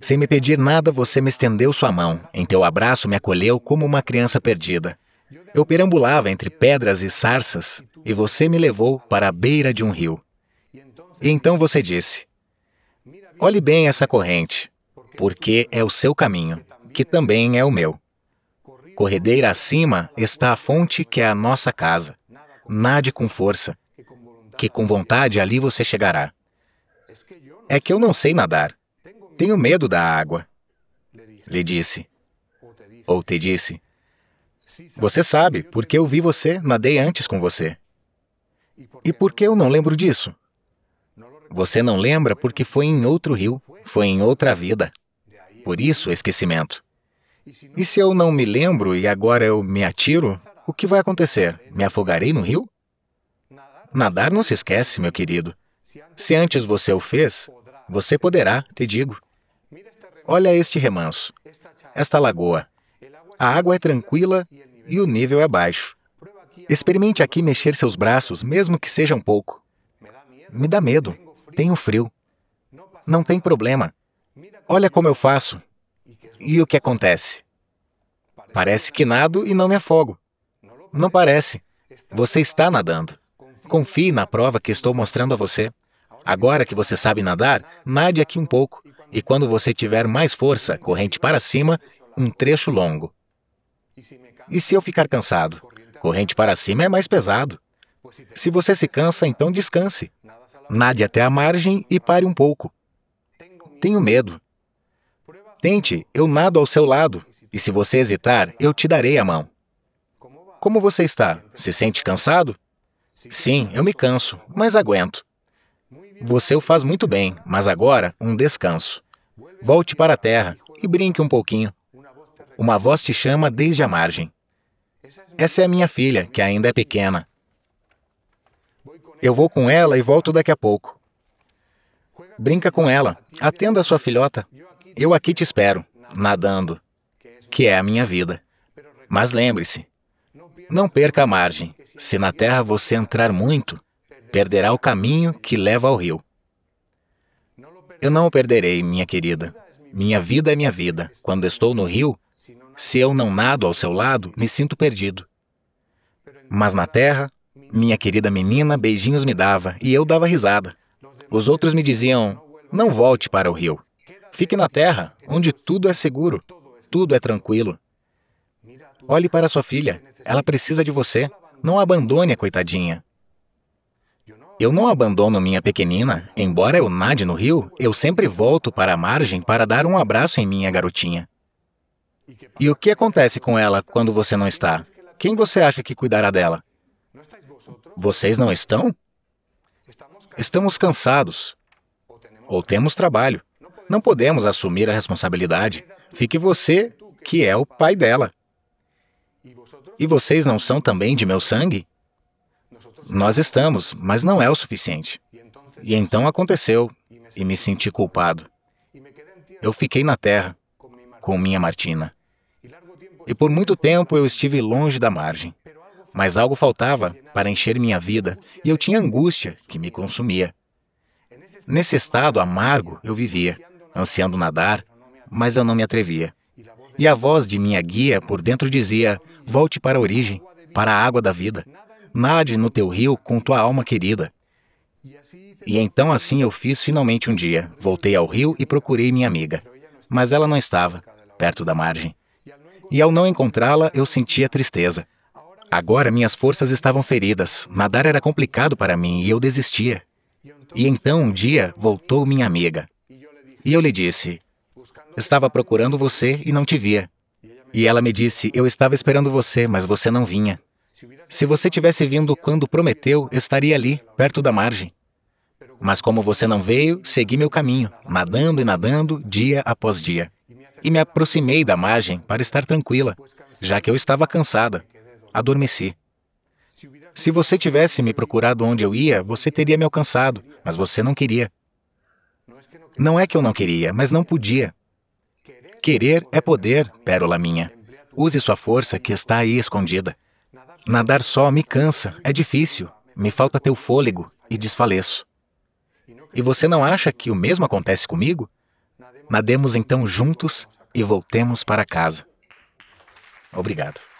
Sem me pedir nada, você me estendeu sua mão. Em teu abraço me acolheu como uma criança perdida. Eu perambulava entre pedras e sarças e você me levou para a beira de um rio. E então você disse: Olhe bem essa corrente, porque é o seu caminho, que também é o meu. Corredeira acima está a fonte que é a nossa casa. Nade com força, que com vontade ali você chegará. É que eu não sei nadar. Tenho medo da água. Lhe disse. Ou te disse. Você sabe, porque eu vi você, nadei antes com você. E por que eu não lembro disso? Você não lembra porque foi em outro rio, foi em outra vida. Por isso, esquecimento. E se eu não me lembro e agora eu me atiro, o que vai acontecer? Me afogarei no rio? Nadar não se esquece, meu querido. Se antes você o fez, você poderá, te digo. Olha este remanso, esta lagoa. A água é tranquila e o nível é baixo. Experimente aqui mexer seus braços, mesmo que seja um pouco. Me dá medo, tenho frio. Não tem problema. Olha como eu faço. E o que acontece? Parece que nado e não me afogo. Não parece. Você está nadando. Confie na prova que estou mostrando a você. Agora que você sabe nadar, nade aqui um pouco e quando você tiver mais força, corrente para cima, um trecho longo. E se eu ficar cansado? Corrente para cima é mais pesado. Se você se cansa, então descanse. Nade até a margem e pare um pouco. Tenho medo. Tente, eu nado ao seu lado, e se você hesitar, eu te darei a mão. Como você está? Se sente cansado? Sim, eu me canso, mas aguento. Você o faz muito bem, mas agora um descanso. Volte para a terra e brinque um pouquinho. Uma voz te chama desde a margem. Essa é a minha filha, que ainda é pequena. Eu vou com ela e volto daqui a pouco. Brinca com ela, atenda a sua filhota. Eu aqui te espero, nadando, que é a minha vida. Mas lembre-se, não perca a margem. Se na terra você entrar muito, perderá o caminho que leva ao rio. Eu não o perderei, minha querida. Minha vida é minha vida. Quando estou no rio, se eu não nado ao seu lado, me sinto perdido. Mas na terra, minha querida menina beijinhos me dava e eu dava risada. Os outros me diziam: não volte para o rio. Fique na terra, onde tudo é seguro, tudo é tranquilo. Olhe para sua filha, ela precisa de você. Não a abandone a coitadinha. Eu não abandono minha pequenina. Embora eu nade no rio, eu sempre volto para a margem para dar um abraço em minha garotinha. E o que acontece com ela quando você não está? Quem você acha que cuidará dela? Vocês não estão? Estamos cansados. Ou temos trabalho. Não podemos assumir a responsabilidade. Fique você, que é o pai dela. E vocês não são também de meu sangue? Nós estamos, mas não é o suficiente. E então aconteceu, e me senti culpado. Eu fiquei na terra, com minha Martina. E por muito tempo eu estive longe da margem. Mas algo faltava para encher minha vida e eu tinha angústia que me consumia. Nesse estado amargo eu vivia, ansiando nadar, mas eu não me atrevia. E a voz de minha guia por dentro dizia: Volte para a origem, para a água da vida. Nade no teu rio com tua alma querida. E então assim eu fiz finalmente um dia. Voltei ao rio e procurei minha amiga. Mas ela não estava, perto da margem. E ao não encontrá-la, eu sentia tristeza. Agora minhas forças estavam feridas, nadar era complicado para mim e eu desistia. E então um dia voltou minha amiga. E eu lhe disse: Estava procurando você e não te via. E ela me disse: Eu estava esperando você, mas você não vinha. Se você tivesse vindo quando prometeu, estaria ali, perto da margem. Mas como você não veio, segui meu caminho, nadando e nadando, dia após dia. E me aproximei da margem para estar tranquila, já que eu estava cansada. Adormeci. Se você tivesse me procurado onde eu ia, você teria me alcançado, mas você não queria. Não é que eu não queria, mas não podia. Querer é poder, pérola minha. Use sua força que está aí escondida. Nadar só me cansa, é difícil, me falta teu fôlego e desfaleço. E você não acha que o mesmo acontece comigo? Nademos então juntos e voltemos para casa. Obrigado.